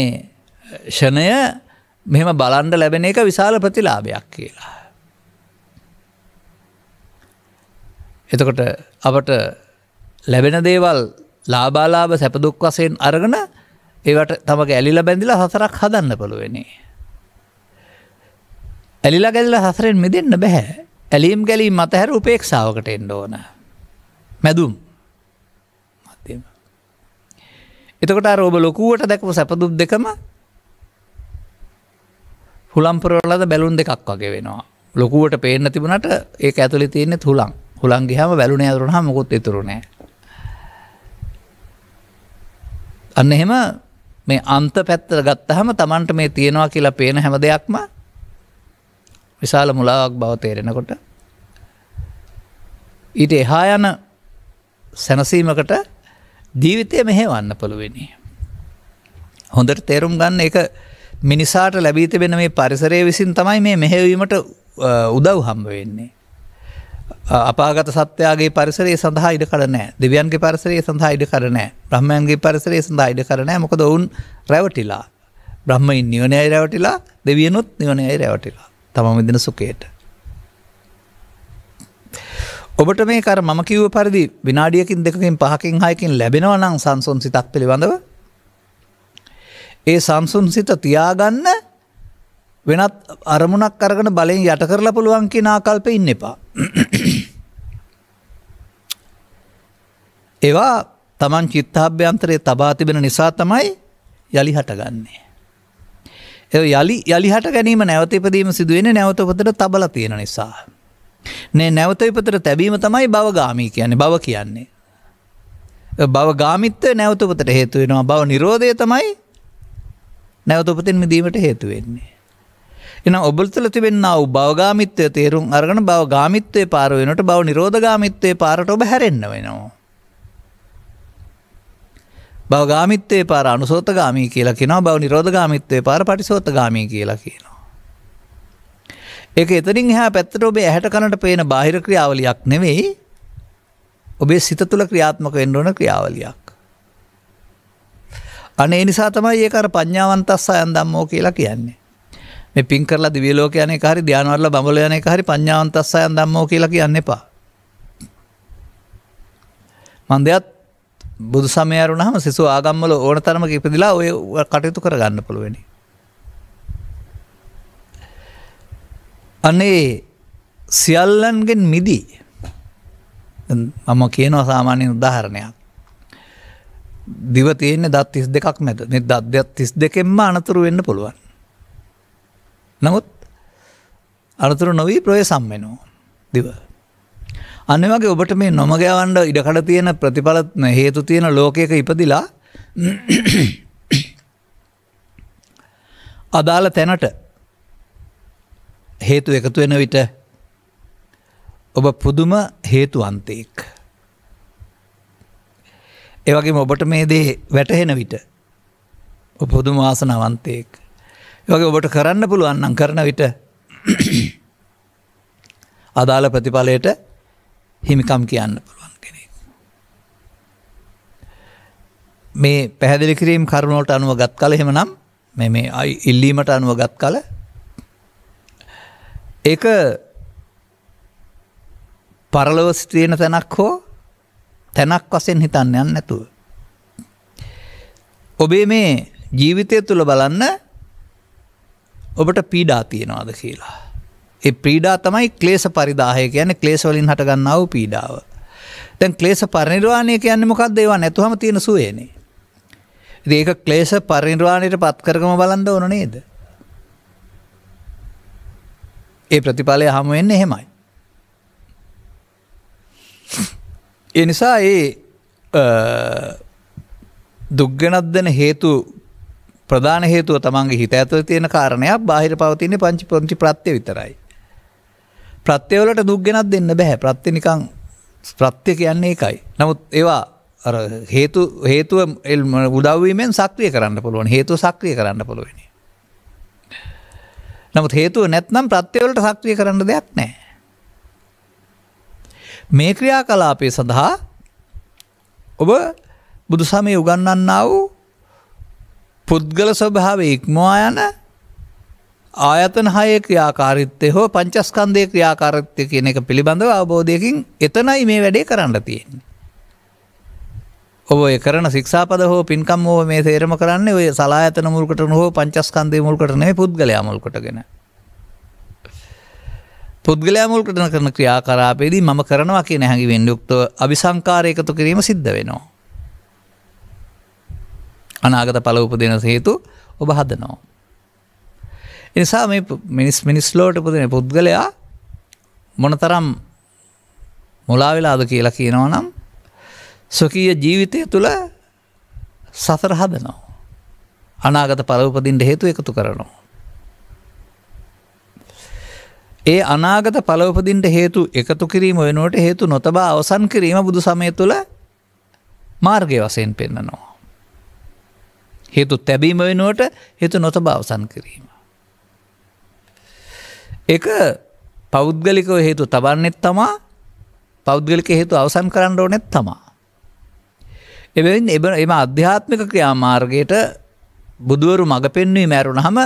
ෂණය මෙහෙම බලන්ඩ ලැබෙන එක විශාල ප්‍රතිලාභයක් කියලා. එතකොට අපට ලැබෙන දේවල් ලාබාලාබ සැපදුක් වසයෙන් අරගෙන ඒවට තමක ඇලිල බැඳිලා හසරක් හදන්න පුළුවනේ. ඇලිලා ගැල්ල හසරෙන් මෙදන්න බැහැ ඇලීම් ගැලී මතහැර උපේක්ෂාවකට එන්න ඕන. මැදුම් එතකට රෝබ ලොකුවට දැකපු සැපදුක් දෙකම හුළම්පුරවලද බැලුන් දෙකක් වගේ වෙනවා. ලොකුවට පේන්න තිබුණට ඒ ඇතුලි තියන්නේ තුළන් හුළන් ගහම බැලුණ ඇතුරුණ මොකොත් ඉතුරුණෑ අන්න එහෙම මේ අන්ත පැත්තර ගත්තහම තමන්ට මේ තියෙනවා කියලා පේන හැම දෙයක්ම විශාල මුලාවක් බව තේරෙනකොට ඊට එහා යන සැනසීමකට ජීවිතය මෙහෙවන්න පුළුවෙනි. හොඳට තේරුම් ගන්න එක මිනිසාට ලැබී තිබෙන මේ පරිසරය විසින් තමයි මේ මෙහෙවීමට උදව් හම්බ වෙන්නේ. අපාගත සත්‍යයාගේ පරිසරයේ සඳහා ඉඩ කරනෑ දෙවියන්ගේ පරිසරයේ සඳහා ඉඩ කරනෑ බ්‍රහ්මයන්ගේ පරිසරයේ සඳහා ඉඩ කරනෑ මොකද ඔවුන් රැවටිලා බ්‍රහ්මයින් නිවනයයි රැවටිලා දෙවියනුත් නිවනයයි රැවටිලා තම විදින සුකේට. ඔබට මේ කර මම කිව්ව පරිදි විනාඩියකින් දෙකකින් පහකින් හයකින් ලැබෙනව නම් සංසුන් සිතක් පිළිබඳව ඒ සංසුන් සිත තියාගන්න වෙනත් අරමුණක් කරගෙන බලෙන් යට කරලා පුළුවන් කියන ආකල්ප ඉන්න එපා. ඒවා තමන් චිත්තාභ්‍යන්තරය තබා තිබෙන නිසා තමයි යළි හටගන්නේ. එ යළි යළිහට ගැනීම නැවතපදීම සිදුවෙන නැවතපතට තබල තියෙන නිසා. නේ නැවත ඉපතට තැබීම තමයි බවගාමී කියන්නේ බව කියන්නේ. බවගාමිත්‍ය නැවතපතට හේතුවෙනවා බව නිරෝධය තමයි නැවතපතින් මිදීමට හේතුවෙන්නේ. එනම් ඔබ තුළ තිබෙන්නා වූ භවගාමිත්වය තේරුම් අරගෙන භවගාමිත්වය පාර වෙනට බව නිරෝධගාමිත්වය පාරට ඔබ හැරෙන්න වෙනවා. භවගාමිත්වය පාර අනුසෝතගාමී කියලා කියනවා බව නිරෝධගාමිත්වය පාර පටිසෝතගාමී කියලා කියනවා. ඒක එතනින් එහා පැත්තට ඔබේ ඇහැට කනට පේන බාහිර ක්‍රියාවලියක් නෙවෙයි ඔබේ සිත තුළ ක්‍රියාත්මක වෙන්න ඕන ක්‍රියාවලියක්. අනේ නිසා තමයි ඒක අර පඤ්ඤාවන්තස්ස අයන් ධම්මෝ කියලා කියන්නේ. මේ පින් කරලා දිවිය ලෝක යන එක හරි ධානවල බඹල යන එක හරි පඤ්ඤාවන්තස්සයන් ධම්මෝ කියලා කියන්න එපා. මන් දෙයත් බුදු සමය වුණාම සිසු ආගම්වල ඕන තරමක ඉපදිලා ඔය කටයුතු කරගන්න පුළුවනි. අනේ සියල්ලන්ගෙන් මිදී මම කියනවා සාමාන්‍යෙන් උදාහරණයක් දිව තියෙන්නේ දත් තිස් දෙකක් මැද දත් දෙත් තිස් දෙකෙන්ම අනතුරු වෙන්න පුළුවන් නමුත් අනතුර නොවී ප්‍රය සම්මෙනෝ දිව. අන්න වගේ ඔබට මේ නොමගෑවන්ඩ ඉඩකඩ තියෙන ප්‍රතිඵලත්න හේතු තියෙන ලෝකයක ඉපදිලා අදාළ තැනට හේතු එකතු වෙන විට ඔබ පුදුම හේතු අන්තයෙක්. ඒවගේ ඔබට මේ දේ වැටහෙන විට පුදුම වාසනවන්තයෙක්. වගේ ඔබට කරන්න පුළුවන්නම් කරන විට අදාළ ප්‍රතිඵලයට හිමිකම් කියන්න පුළුවන් කෙනෙ. මේ පැහැදිලි කිරීම් කරුණෝට අනුව ගත් කල හෙම නම් මෙ මේ අයි ඉල්ලීමට අනුව ගත් කල එක පරලොව ස්ත්‍රියන තැනක් හෝ තැනක් වසෙන් හිතන්න යන්න නැතුව. ඔබේ මේ ජීවිතය තුළ බලන්න ඔබට පීඩා තියෙනවාද කියලා. ඒ ප්‍රීඩා තමයි ක්ලේස පරිදාහය කියන ක්ලේසවලින් හටගන්නාව පීඩාව. තැන් ක්ලේස පරිනිර්වාණය කියන්න මොකක් දේවා නැතුහම තියෙන සුවේනේ. ඒක ක්ලේස පරිනිර්වාණයට පත්කරගම බලන්ද ඕන නේද. ඒ ප්‍රතිඵලය හමුවෙන්න එහෙමයි. එනිසා ඒ දුක්ගනත්දන හේතු ප්‍රධාන හේතුව තමන්ගේ හිත ඇතුළ තියෙන කාරණයක් බාහිර පවතින්නේ පංචි පොංචි ප්‍රත්‍ය විතරයි. ප්‍රත්‍යවලට දුක්ගෙනත් දෙන්න බැහැ ප්‍රත්‍ය නිකං ප්‍රත්‍ය කියන්නේ එකයි. නමුත් ඒවා හේතු හේතුව එල්ම උදව්වීමෙන් සක්‍රිය කරන්න පුළුවන් හේතු සක්‍රිය කරන්න පුළුවනි. නමුත් හේතුව නැත්නම් ප්‍රත්‍යවලට සක්‍රිය කරන්න දෙයක් නෑ. මේ ක්‍රියා කලාපය සඳහා ඔබ බුදු සමය උගන්නන්නා වූ පුද්ගල ස්වභාව ඉක්මවා යන ආයතන හය ක්‍රියාකාරිත්තය හෝ පංචස්කන්දය ක්‍රියාකාරත්ය කියන එක පිළිබඳව අවබෝධයකින් එතනයි මේ වැඩේ කරන්න තියෙන්නේ. ඔබ කරන සික්ෂාපද හෝ පින්කම් හෝ මේ තේරම කරන්නේ ඔය සලායතන මුල්කට හෝ පංචස්කන්දය මුල්කටනේ පුද්ගලයා මුල්කටගෙන. පුද්ගලයා මුල්කටන කරන ක්‍රියාකාරාපේදී මම කරනවා කිය නැහැඟි වෙන්ඩුක්තව අභිසංකාරයකතු කිරීම සිද්ධ වෙනවා. අනාගත පල උපදින හේතු ඔබ හදනෝ. එනිසා මේ මිනිස් මිනිස්ලෝට උපදින පුද්ගලයා මොනතරම් මුලාවෙලාද කියලා කියනව නම් ස්වකීය ජීවිතය තුළ සසර හදනෝ. අනාගත පලවපදින්ට හේතු එකතු කරනවා. ඒ අනාගත පලවපදින්ට හේතු එකතු කිරීම වෙනුවට හේතු නොතබා අවසන් කිරීම බුදු සමය තුළ මාර්ගය වසයෙන් පෙන්න්නනවා. හේතු තැබීම වෙනුවට හේතු නොත බවසන් කිරීම. එක පෞද්ගලිකව හේතු තබන්නෙත් තමා පෞද්ගලික හේතු අවසන් කරන්න ඕනෙත් තමා. එබැවින් එබ එම අධ්‍යාත්මික ක්‍රියාමාර්ගයට බුදුවරු මඟ පෙන්වී මැරුණ හම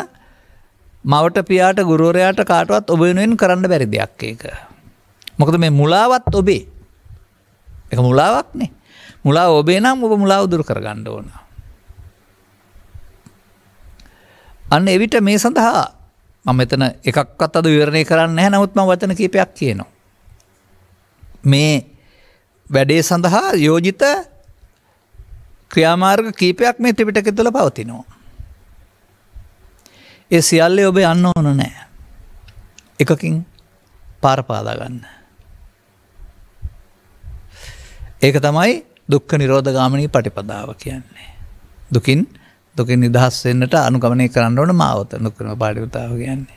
මවට පියාට ගුරුවරයාට කාටවත් ඔබ වෙනුවෙන් කරන්න බැරි දෙයක් ඒක. මොකද මේ මුලාවත් ඔබේ එක මුලාවක්නේ මුලා ඔබේ නම් ඔබ මුලා උදුරු කරගණ්ඩ ඕනා. අන්න එවිට මේ සඳහා මම මෙතන එකක්වත් අද විවරණය කරන්න නැහැ නමුත් මම වචන කීපයක් කියනවා. මේ වැඩේ සඳහා යෝජිත ක්‍රියාමාර්ග කීපයක් මේ ත්‍රිපිටකය තුළ පවතිනවා. ඒ සියල්ලේ ඔබ යන්න ඕන නැහැ. එකකින් පාර පාදා ගන්න. ඒක තමයි දුක්ඛ නිරෝධ ගාමිනී පටිපදාව කියන්නේ. දුකින් දුකින් නිදහස් වෙන්නට අනුගමනය කරන්න ඕන මාවත නොකරම පාඩිවතාව කියන්නේ.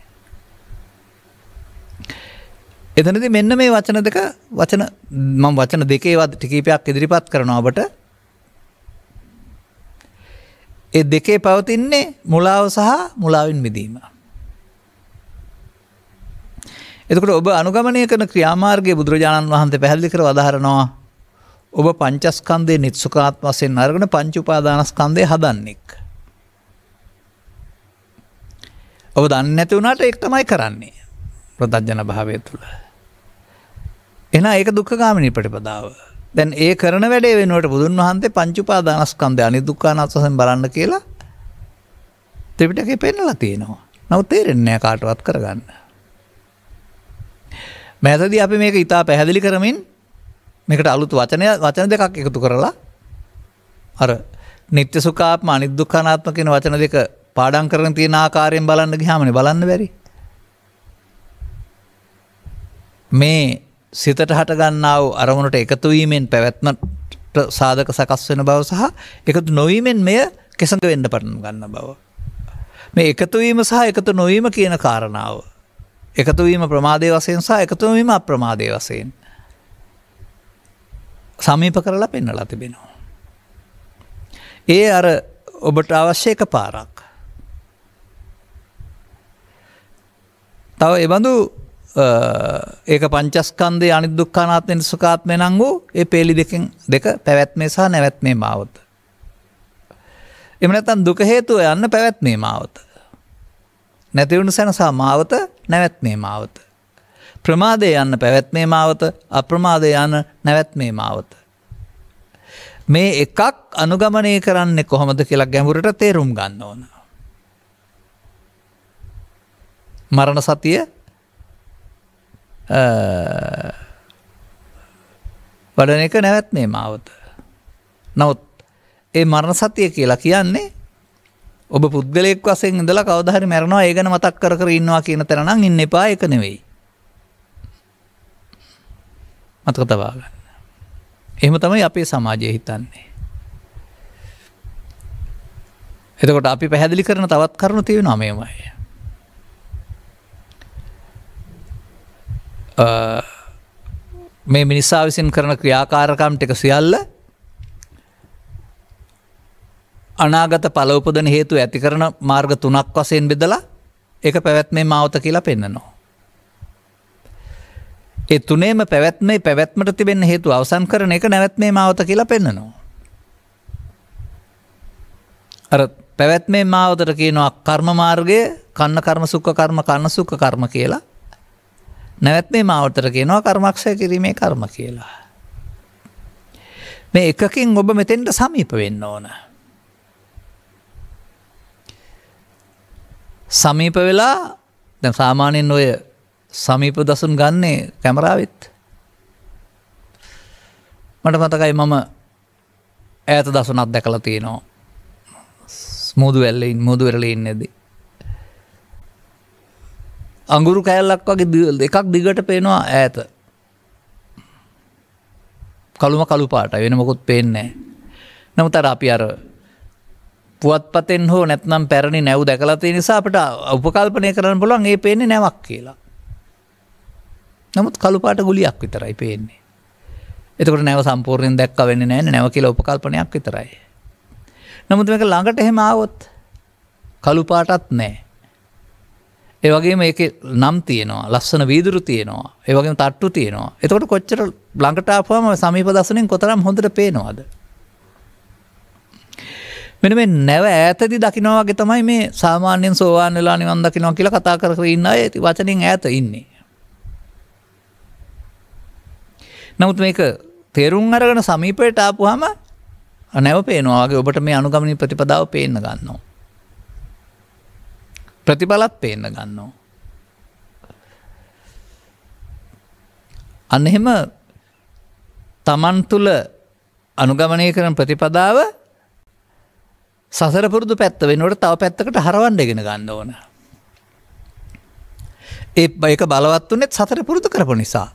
එතනති මෙන්න මේ වචන දෙක වචන මං වචන දෙකේවත් ටිකීපයක් ඉදිරිපත් කරනවාබට ඒ දෙකේ පවතින්නේ මුලාව සහ මුලාවින් මිදීම. එතකට ඔබ අනුගමනය කරන ක්‍රියාමාර්ගගේ බුදුරජාණන් වහන්සේ පැහැදිලි කර වදාහරනවා ඔබ පංචස්කන්දේ නිත්සුකාත් වසයෙන් අරගෙන පංචුපාදානස්කන්දය හදන්නෙක්. ඔබ දන්න ඇති වුණට එක් තමයි කරන්නේ ප්‍රදජ්ජන භාවය තුළ. එන ඒක දුක්කගාමිණි පටිපදාව. දැන් ඒ කරන වැඩේ වෙනුවට බුදුන් වහන්සේ පංචුපා දනස්කන්ද අනි දුක්කානත්සසෙන් බලන්න කියලා ත්‍රිපිටක පෙන්නලා තියෙනවා. නව තේරෙන්නේ කාටවත් කරගන්න. මැතද අපි මේක ඉතා පැහැදිලි කරමින් මේකට අලුත් වචනය වචන දෙකක් එකතු කරලා අර නිත්‍ය සුකාපම අනිද්දුක්කානාත්ම කියෙන වචන දෙක පාඩම් කරන තියෙන ආකාරයෙන් බලන්න ගියාමනේ බලන්න බැරි. මේ සිතට හට ගන්නා වූ අරමුණට එකතු වීමෙන් පැවැත්මට සාධක සකස් වෙන බව සහ එකතු නොවීමෙන් මෙය කෙසඟ වෙන්න පටන් ගන්න බව. මේ එකතු වීම සහ එකතු නොවීම කියන කාරණාව. එකතු වීම ප්‍රමාදයේ වශයෙන් සහ එකතු වීම අප්‍රමාදයේ වශයෙන්. සමීප කරලා පෙන්වලා තිබෙනවා. ඒ අර ඔබට අවශ්‍ය එක පාරක්. තව එබඳු ඒක පංචස්කන්දය අනිදුක්කානාත්මෙන් සුකාත්මය නං වූ ඒ පේලි දෙකින් දෙක පැවැත්මේ සහ නැවැත්මේ මාවත. එමනැතන් දුක හේතුව යන්න පැවැත්මේ මාවත. නැතිවුණු සැනසා මාවත නැවැත්මේ මාවත. ප්‍රමාදය යන්න පැවැත්මේ මාවත අප්‍රමාදය යන්න නැවැත්මේ මාවත. මේ එකක් අනුගමනය කරන්නේ කොහොමද කියලා ගැඹුරට තේරුම් ගන්න ඕනා. මරණ සතිය වඩන එක නැවැත්නේ මාවත. නවත් ඒ මරණ සතිය කියලා කියන්නේ ඔබ පුද්ගලෙක් වසෙන් ඉඳලා කවදහරි මැරනවා ඒ ගැන මතක් කර කර ඉන්නවා කියන තැනනම් ඉන්න එපා එක නෙවෙයි. මතක තබා ගන්න. එහෙම තමයි අපේ සමාජය හිතන්නේ. එතකොට අපි පැහැදිලි කරන තවත් කරුණු තියෙනවා මේමයි. මේ මිනිසා විසින් කරන ක්‍රියාකාරකම් ටික සියල්ල අනාගත පලවපදන හේතු ඇති කරන මාර්ග තුනක් වසයෙන් බෙදලා එක පැවැත්මේ මාවත කියලා පෙන්න්නනවා. ඒ තුනේම පැවැත්මේ පැවැත්මට තිබෙන් හේතු අවසන් කරන එක නැවැත්මේ මාවත කියලා පෙන්න්නනවා. අර පැවැත්මේ මාවතට කියනවා කර්ම මාර්ගය කන්න කර්ම සුක්ක කර්ම කන්න සුක්ක කර්ම කියලා නැවැත්මේ මාවතර කියනවා කර්මක්ෂය කිරීමේ කර්ම කියලා. මේ එකකින් ඔබ මෙතෙන්ට සමීප වෙන්න ඕන. සමීප වෙලා දැන් සාමාන්‍යයෙන් ඔය සමීප දසුන් ගන්නේ කැමරාවෙත්. මට මතකයි මම ඇත දසුනක් දැකලා තියෙනවා. මුදු වැල්ලෙන් මුදු වෙරලෙන් ඉන්නේදී. අඟුරු කෑල්ලක් වගේ එකක් දිගට පේනවා ඇත කළුම කළුපාට වෙන මොකුත් පේන්නේ නමුත අර අපි අර පුවත්පතෙන් හෝ නැත්නම් පැරණි නැව් දැකලතිය නිසා අපට උපකල්පනය කරන්න පුළන් ඒ පේන්නේ නැවක් කියලා. නමුත් කළුපාට ගුලියක් විතරයි පේන්නේ. එතකට නැව සම්පූර්ණයෙන් දැක්ක වෙන්න නෑ නැව කියලා උපකල්පනයක් විතරයි. නමුත් මේක ළඟට එහෙම ආවොත් කළුපාටත් නෑ. ඒවගේම ඒක නම් තියෙනවා ලස්සන වීදුරු තියෙනවා ඒවගේ තට්ටු තියෙනවා එතකොට කොච්චර ළඟටාපුම සමීප දසනින් කොතරම් හොඳට පේනවාද. මෙන මේ නැව ඇතදි දකිනවාගේ තමයි මේ සාමාන්‍යයෙන් සෝවාන් වෙලා නිවන් දකිනවා කියලා කතා කර ඉන්න ඇති වචනින් ඈත ඉන්නේ. නමුත් මේක තේරුම් අරගෙන සමීපයට ආපුහම නැව පේනවාගේ ඔබට මේ අනුගමනී ප්‍රතිපදාව පේන්න ගන්නවා. ප්‍රතිඵලත් පේන්න ගන්නවා. අන්න එහෙම තමන් තුළ අනුගමනය කරන ප්‍රතිපදාව සසර පුරුදු පැත්ත වෙනට තව පැත්තකට හරවන්න ගෙන ගන්න ඕන. ඒ බයක බලවත් වනෙත් සතර පුරුදු කරපු නිසා.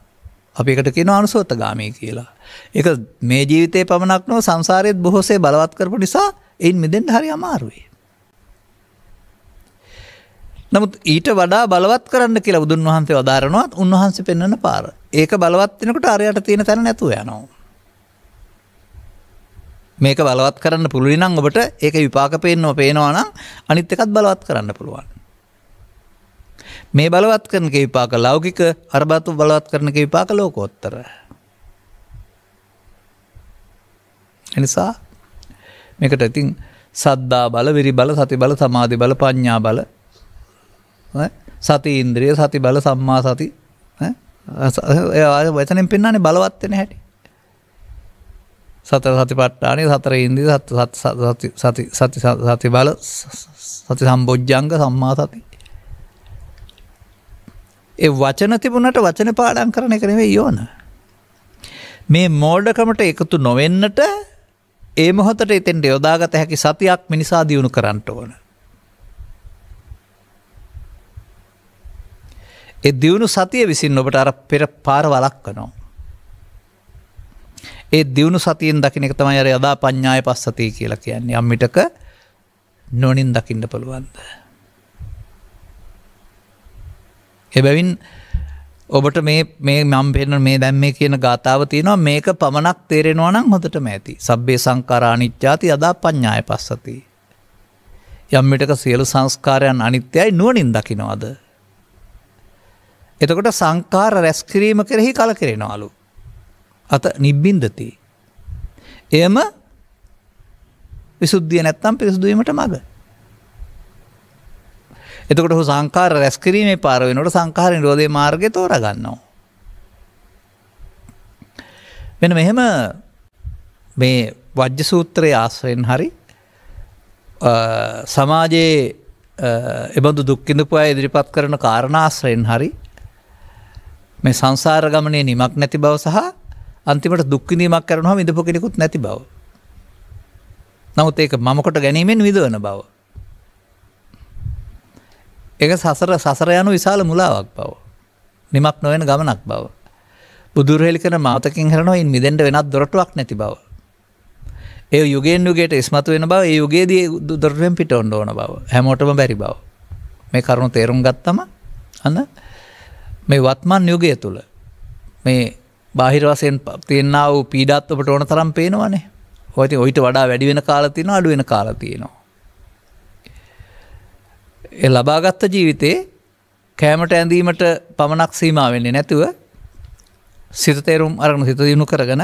අපි එකට කියන අනුසෝත ගාමී කියලා. එක මේ ජීවිතය පමණක් නෝ සංසාරයත් බොහෝසේ බලවත් කරපු නිසා එයින් මිදෙන්ට හරි අමාරුවේ. නමුත් ඊට වඩා බලවත් කරන්න කියලා බුදුන් වහන්සේ වදාරනවත් උන්වහන්සේ පෙන්වන පාර. ඒක බලවත් වෙනකොට අරයට තියෙන තැන නැතුව යනවා. මේක බලවත් කරන්න පුළුවන් නම් ඔබට ඒක විපාක පේන්නව පේනවා නම් අනිත් එකත් බලවත් කරන්න පුළුවන්. මේ බලවත් කරන විපාක ලෞකික අරබතු බලවත් කරන විපාක ලෝකෝත්තර. එනිසා මේකට ඉතින් සද්දා බල, විරි බල, සති බල, සමාධි බල, පඤ්ඤා බල සති ඉන්ද්‍රිය සති බල සම්මා සති වචනෙන් පෙන්න්නන්නේ බලවත්වෙන හැටි සතර සති පට්ටානේ සතර ඉන්දී සති සති බල සති සම්බෝජ්ජංග සම්මා සති ඒ වචන තිබුණට වචන පාඩන් කරන එක නෙවෙයි යෝන මේ මෝඩකමට එකතු නොවෙන්නට ඒ මොහොතට එතෙන්ට යොදාගත හැකි සතියක් මිනිසා දියුණු කරන්නට ඕන එ දියුණු සතිය විසින් ඔබට අර පෙර පාර වලක්කනවා. ඒ දියුණු සතියෙන් දකින එක තමයි අර යදා පඤ්ඥාය පස්සතිය කියලා කියන්නේ අම්මිටක නොනින් දකිින්ට පුළුවන්ද. එබැවින් ඔබට මේ මම් පෙන මේ දැම් මේ කියන ගාථාව තියෙනවා මේක පමණක් තේරෙනවා නම් හොඳට මැති සබ්බේ සංකාරානිච්චාති අදා පඤ්ඥාය පස්සති. යම්මිටක සියලු සංස්කාරයන් අනිත්‍යයි නුවනින් දකිනවාද එතකොට සංකාර රැස්කිරීම කෙරෙහි කල කෙරෙනවාලු. අත නිබ්බින්දති. එම විසුද්ධිය නැත්තම් පිරිසුදුවීමට මග. එතකොට හු සංකාර රැස්කිරීමේ පාරවෙනට සංකාර නිරෝධය මාර්ගය තෝර ගන්නවා. වෙන මෙහෙම මේ වජ්‍ය සූත්‍රයේ ආශ්‍රයෙන් හරි සමාජයේ එබඳු දුක්කිඳපු අය ඉදිරිපත් කරන කාරණාශ්‍රයෙන් හරි මේ සංසාර ගමනය නිමක් නැති බව සහ අන්තිමට දුක්කිනීමක් කරනවා විඳපු කෙනෙකුත් නැති බව. නමුත් ඒක මමකොට ගැනීමෙන් විදවන බව. ඒක සසර සසර යනු විශාල මුලාවක් බව. නිමක් නොවෙන ගමනක් බව. බුදුරහෙලිකන මාතකින් හරනවා ඉන් මිදෙන්ට වෙනත් දොරටුවක් නැති බව. ඒ යුගෙන් යුගේට ඉස්මතු වෙන බව ඒ යුගේදී දොරටුවෙන් පිට ඔන්න ඕන බව හැමෝටම බැරි බව. මේ කරුණු තේරුම් ගත්තම අන්න මේ වත්මන් යුගය තුළ මේ බාහිර වසයෙන් තියෙන්න්නා වූ පීඩත් ඔබට ඕන තරම් පේනවනේ හොති ඔයිට වඩා වැඩි වෙන කාලතින අඩුවෙන කාලතියනවා. එ ලබාගත්ත ජීවිතේ කෑමට ඇඳීමට පමණක් සීමා වෙන්නේ නැතුව සිතතේරුම් අරගන සිත දියුණු කරගන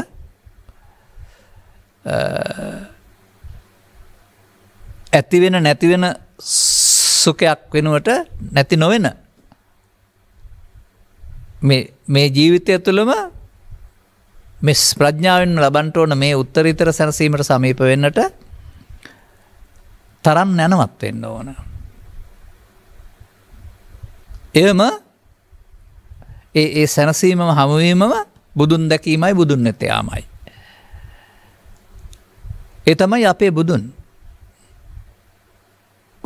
ඇතිවෙන නැතිවෙන සුකයක් වෙනුවට නැති නොවෙන මේ ජීවිතය තුළම මෙ ප්‍රඥාවෙන් ලබන්ට ඕන මේ උත්තරීතර සැනසීමට සමීප වෙන්නට තරම් නැනවත් වෙන්න ඕන. එම ඒ සැනසීමම හමුවීමම බුදුන් දැකීමයි බුදුන් නැතයාමයි. එතමයි අපේ බුදුන්.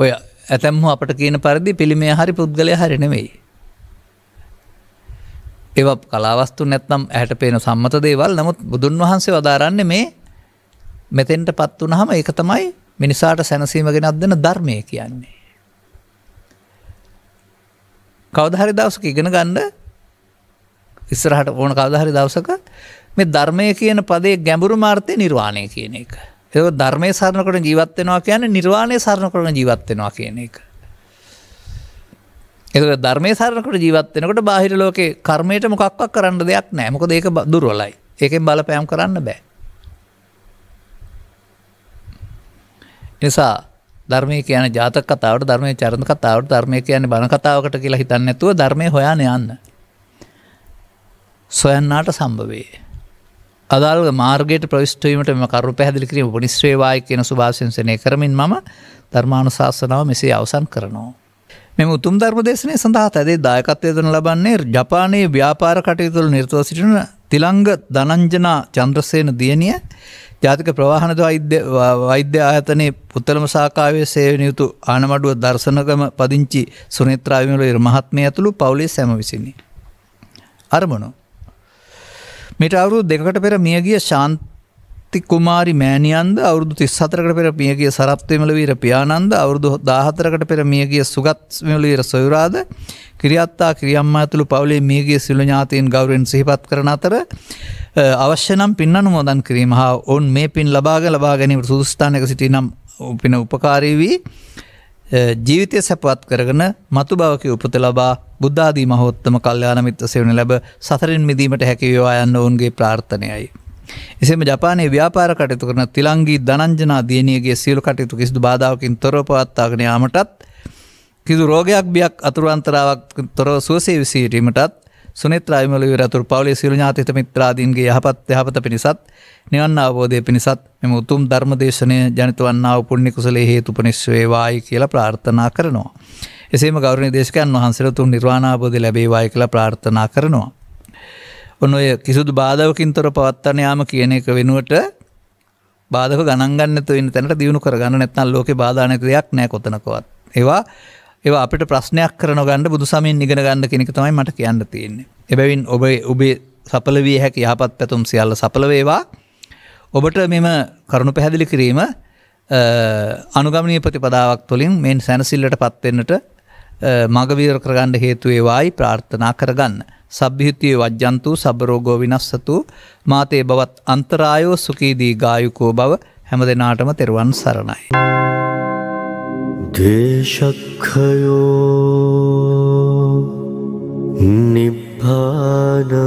ඔය ඇතැම්හ අපට කියන පරිදි පිළිමේ හරි පුද්ගලය හරිනෙවෙයි. ඒව කලාවස්තු නැත්නම් ඇහැට පේන සම්මත දේවල් නමුත් බුදුන් වහන්සේ වදාරන්නේ මේ මෙතෙන්ට පත් වුනහම ඒක තමයි මිනිසාට සැනසීම ගෙනත් දෙන ධර්මය කියන්නේ. කවදාහරි දවසක ඉගෙන ගන්න ඉස්සරහට ඕන කවදාහරි දවසක මේ ධර්මය කියන පදේ ගැඹුරු මාර්ථය නිර්වාණය කියන එක. ඒක ධර්මයේ සරණ කරන ජීවත් වෙනවා කියන්නේ නිර්වාණය සරණ කරන ජීවත් වෙනවා කියන එක. ඒක ධර්මය සරකට ජීවත්වෙනකට බාහිර ලෝකේ කර්මයට මොකක්ක් කරන්න දෙයක් නෑ මොකද ඒක දුරවලයි ඒකෙන් බලපෑම් කරන්න බෑ. නිසා ධර්මය කියන ජාතක කතාවට ධර්මය චරණ කතාවට ධර්මය කියන බණ කතාවකට කියලා හිතන්න ඇතුව ධර්මය හොයාන යන්න. සොයන්නාට සම්භවේ. අදාල් මාර්ගයට ප්‍රවිෂ්ටවීමට මෙම කරු පැහදිලි කිරීම උපනිස්ශ්‍රේවායි කියන සුභාශංසනය කරමින් මම ධර්මාණු ශාසනාව මෙසේ අවසන් කරනවා. මෙම උතුම් ධර්ම දේශනය සඳහා තැදේ දායකත්වය දන ලබන්නේ ජපානයේ ව්‍යාපාර කටයුතුළ නිර්තව සිටින තිලංග ධනංජනා චන්ද්‍රසයන දියණිය ජාතික ප්‍රවාහනද වෛද්‍ය ආයතනයේ පුත්තලම සාකාවේ සේවනයුතු ආනමඩුව දර්ශනකම පදිංචි සුනේත්‍රාවිමල මහත්මය ඇතුළු පවුලේ සැම විසිනි. අරමුණු. මිට අවුරු දෙකට පෙර මියගිය ශාන්ත සත්ති කුමාරි මෑණියන්ද අවුරුදු තිස් සතරකට පෙර මියගිය සරප්තමලවීර පියානන්ද අවුරුදු දාහතරකට පෙර මියගිය සුගත්මලවීර සොයුරාද කිරියත්තා කිරියම්ම ඇතුළු පවුලේ මියගේ සිලුඥාතීන් ගෞරෙන් සිහිපත් කරන අතර අවශ්‍ය නම් පින් අනුමෝදන් කිරීම හා ඔවුන් මේ පින් ලබාග ලබා ගැනීමට සුදුස්ථානක සිටි නම් උපින උපකාරී වී ජීවිතය සැපවත් කරගෙන මතු භවක උපත ලබා බුද්ධාදී මහෝත්තම කල්්‍යයාන මිත්‍ර සෙවුණ ලැබ සසරින් මිදීමට හැකිවවා යන්න ඔවුන්ගේ ප්‍රාර්ථනයයි. එසේම ජපානයේ ව්‍යාපාර කටයුතු කරන තිලංගී දනංජනා දියණියගේ සියලු කටයුතු කිසිදු බාධාවකින් තොරව පවත්වාගෙන යාමටත් කිසිදු රෝගයක් බියක් අතුරු අන්තරාවක් තොරව සුවසේ විසීරීමටත් සුනිත්‍ර අයිමල විරතුරු පවුලේ සියලු ඥාතිත මිත්‍රාදීන්ගේ යහපත් යහපත පිණිසත් නිවන් අවබෝධය පිණිසත් මෙම උතුම් ධර්මදේශනය ජනිත වන්නා වූ පුණ්‍ය කුසලයේ හේතුපනිස් වේවායි කියලා ප්‍රාර්ථනා කරනවා. එසේම ගෞරවනීය දේශකයන් වහන්සේලා තුන් නිර්වාණ අවබෝධය ලැබේවායි කියලා ප්‍රාර්ථනා කරනවා. ඔන්න ඔය කිසිදු බාධාවකින් තොර පවත්වන යාම කියන එක වෙනුවට බාධක ගණන්ගන්න තුවෙන් තැනට දියුණු කරගන්න නැත්නම් ලෝකේ බාධානක දෙයක් නෑ කොතනකවත්. ඒවා ඒ අපිට ප්‍රශ්නයක් කරන ගන්න බුදු සමින් නිගෙන ගන්න කෙනෙක තමයි මට කියන්න තියෙන්නේ. එබැවින් ඔබ ඔබේ සපලවී හැකි යහපත් පැතුම් සියල්ල සපලවේවා ඔබට මෙම කරුණු පැහැදිලි කිරීම අනුගමනය ප්‍රතිපදාවක් තුළින් මෙන් සැනසිල්ලට පත්වෙන්නට මගවීර කරගන්න හේතුවේවායි ප්‍රාර්ථනා කරගන්න. සබ්භිහිතයේ වජ්ජන්තු සබරෝගෝ විනස්සතු මාතේ බවත් අන්තරායෝ සුකීදී ගායුකෝ බව හැම දෙනාටම තෙරුවන් සරණයි. දේශක්හයෝ නිබ්භානන්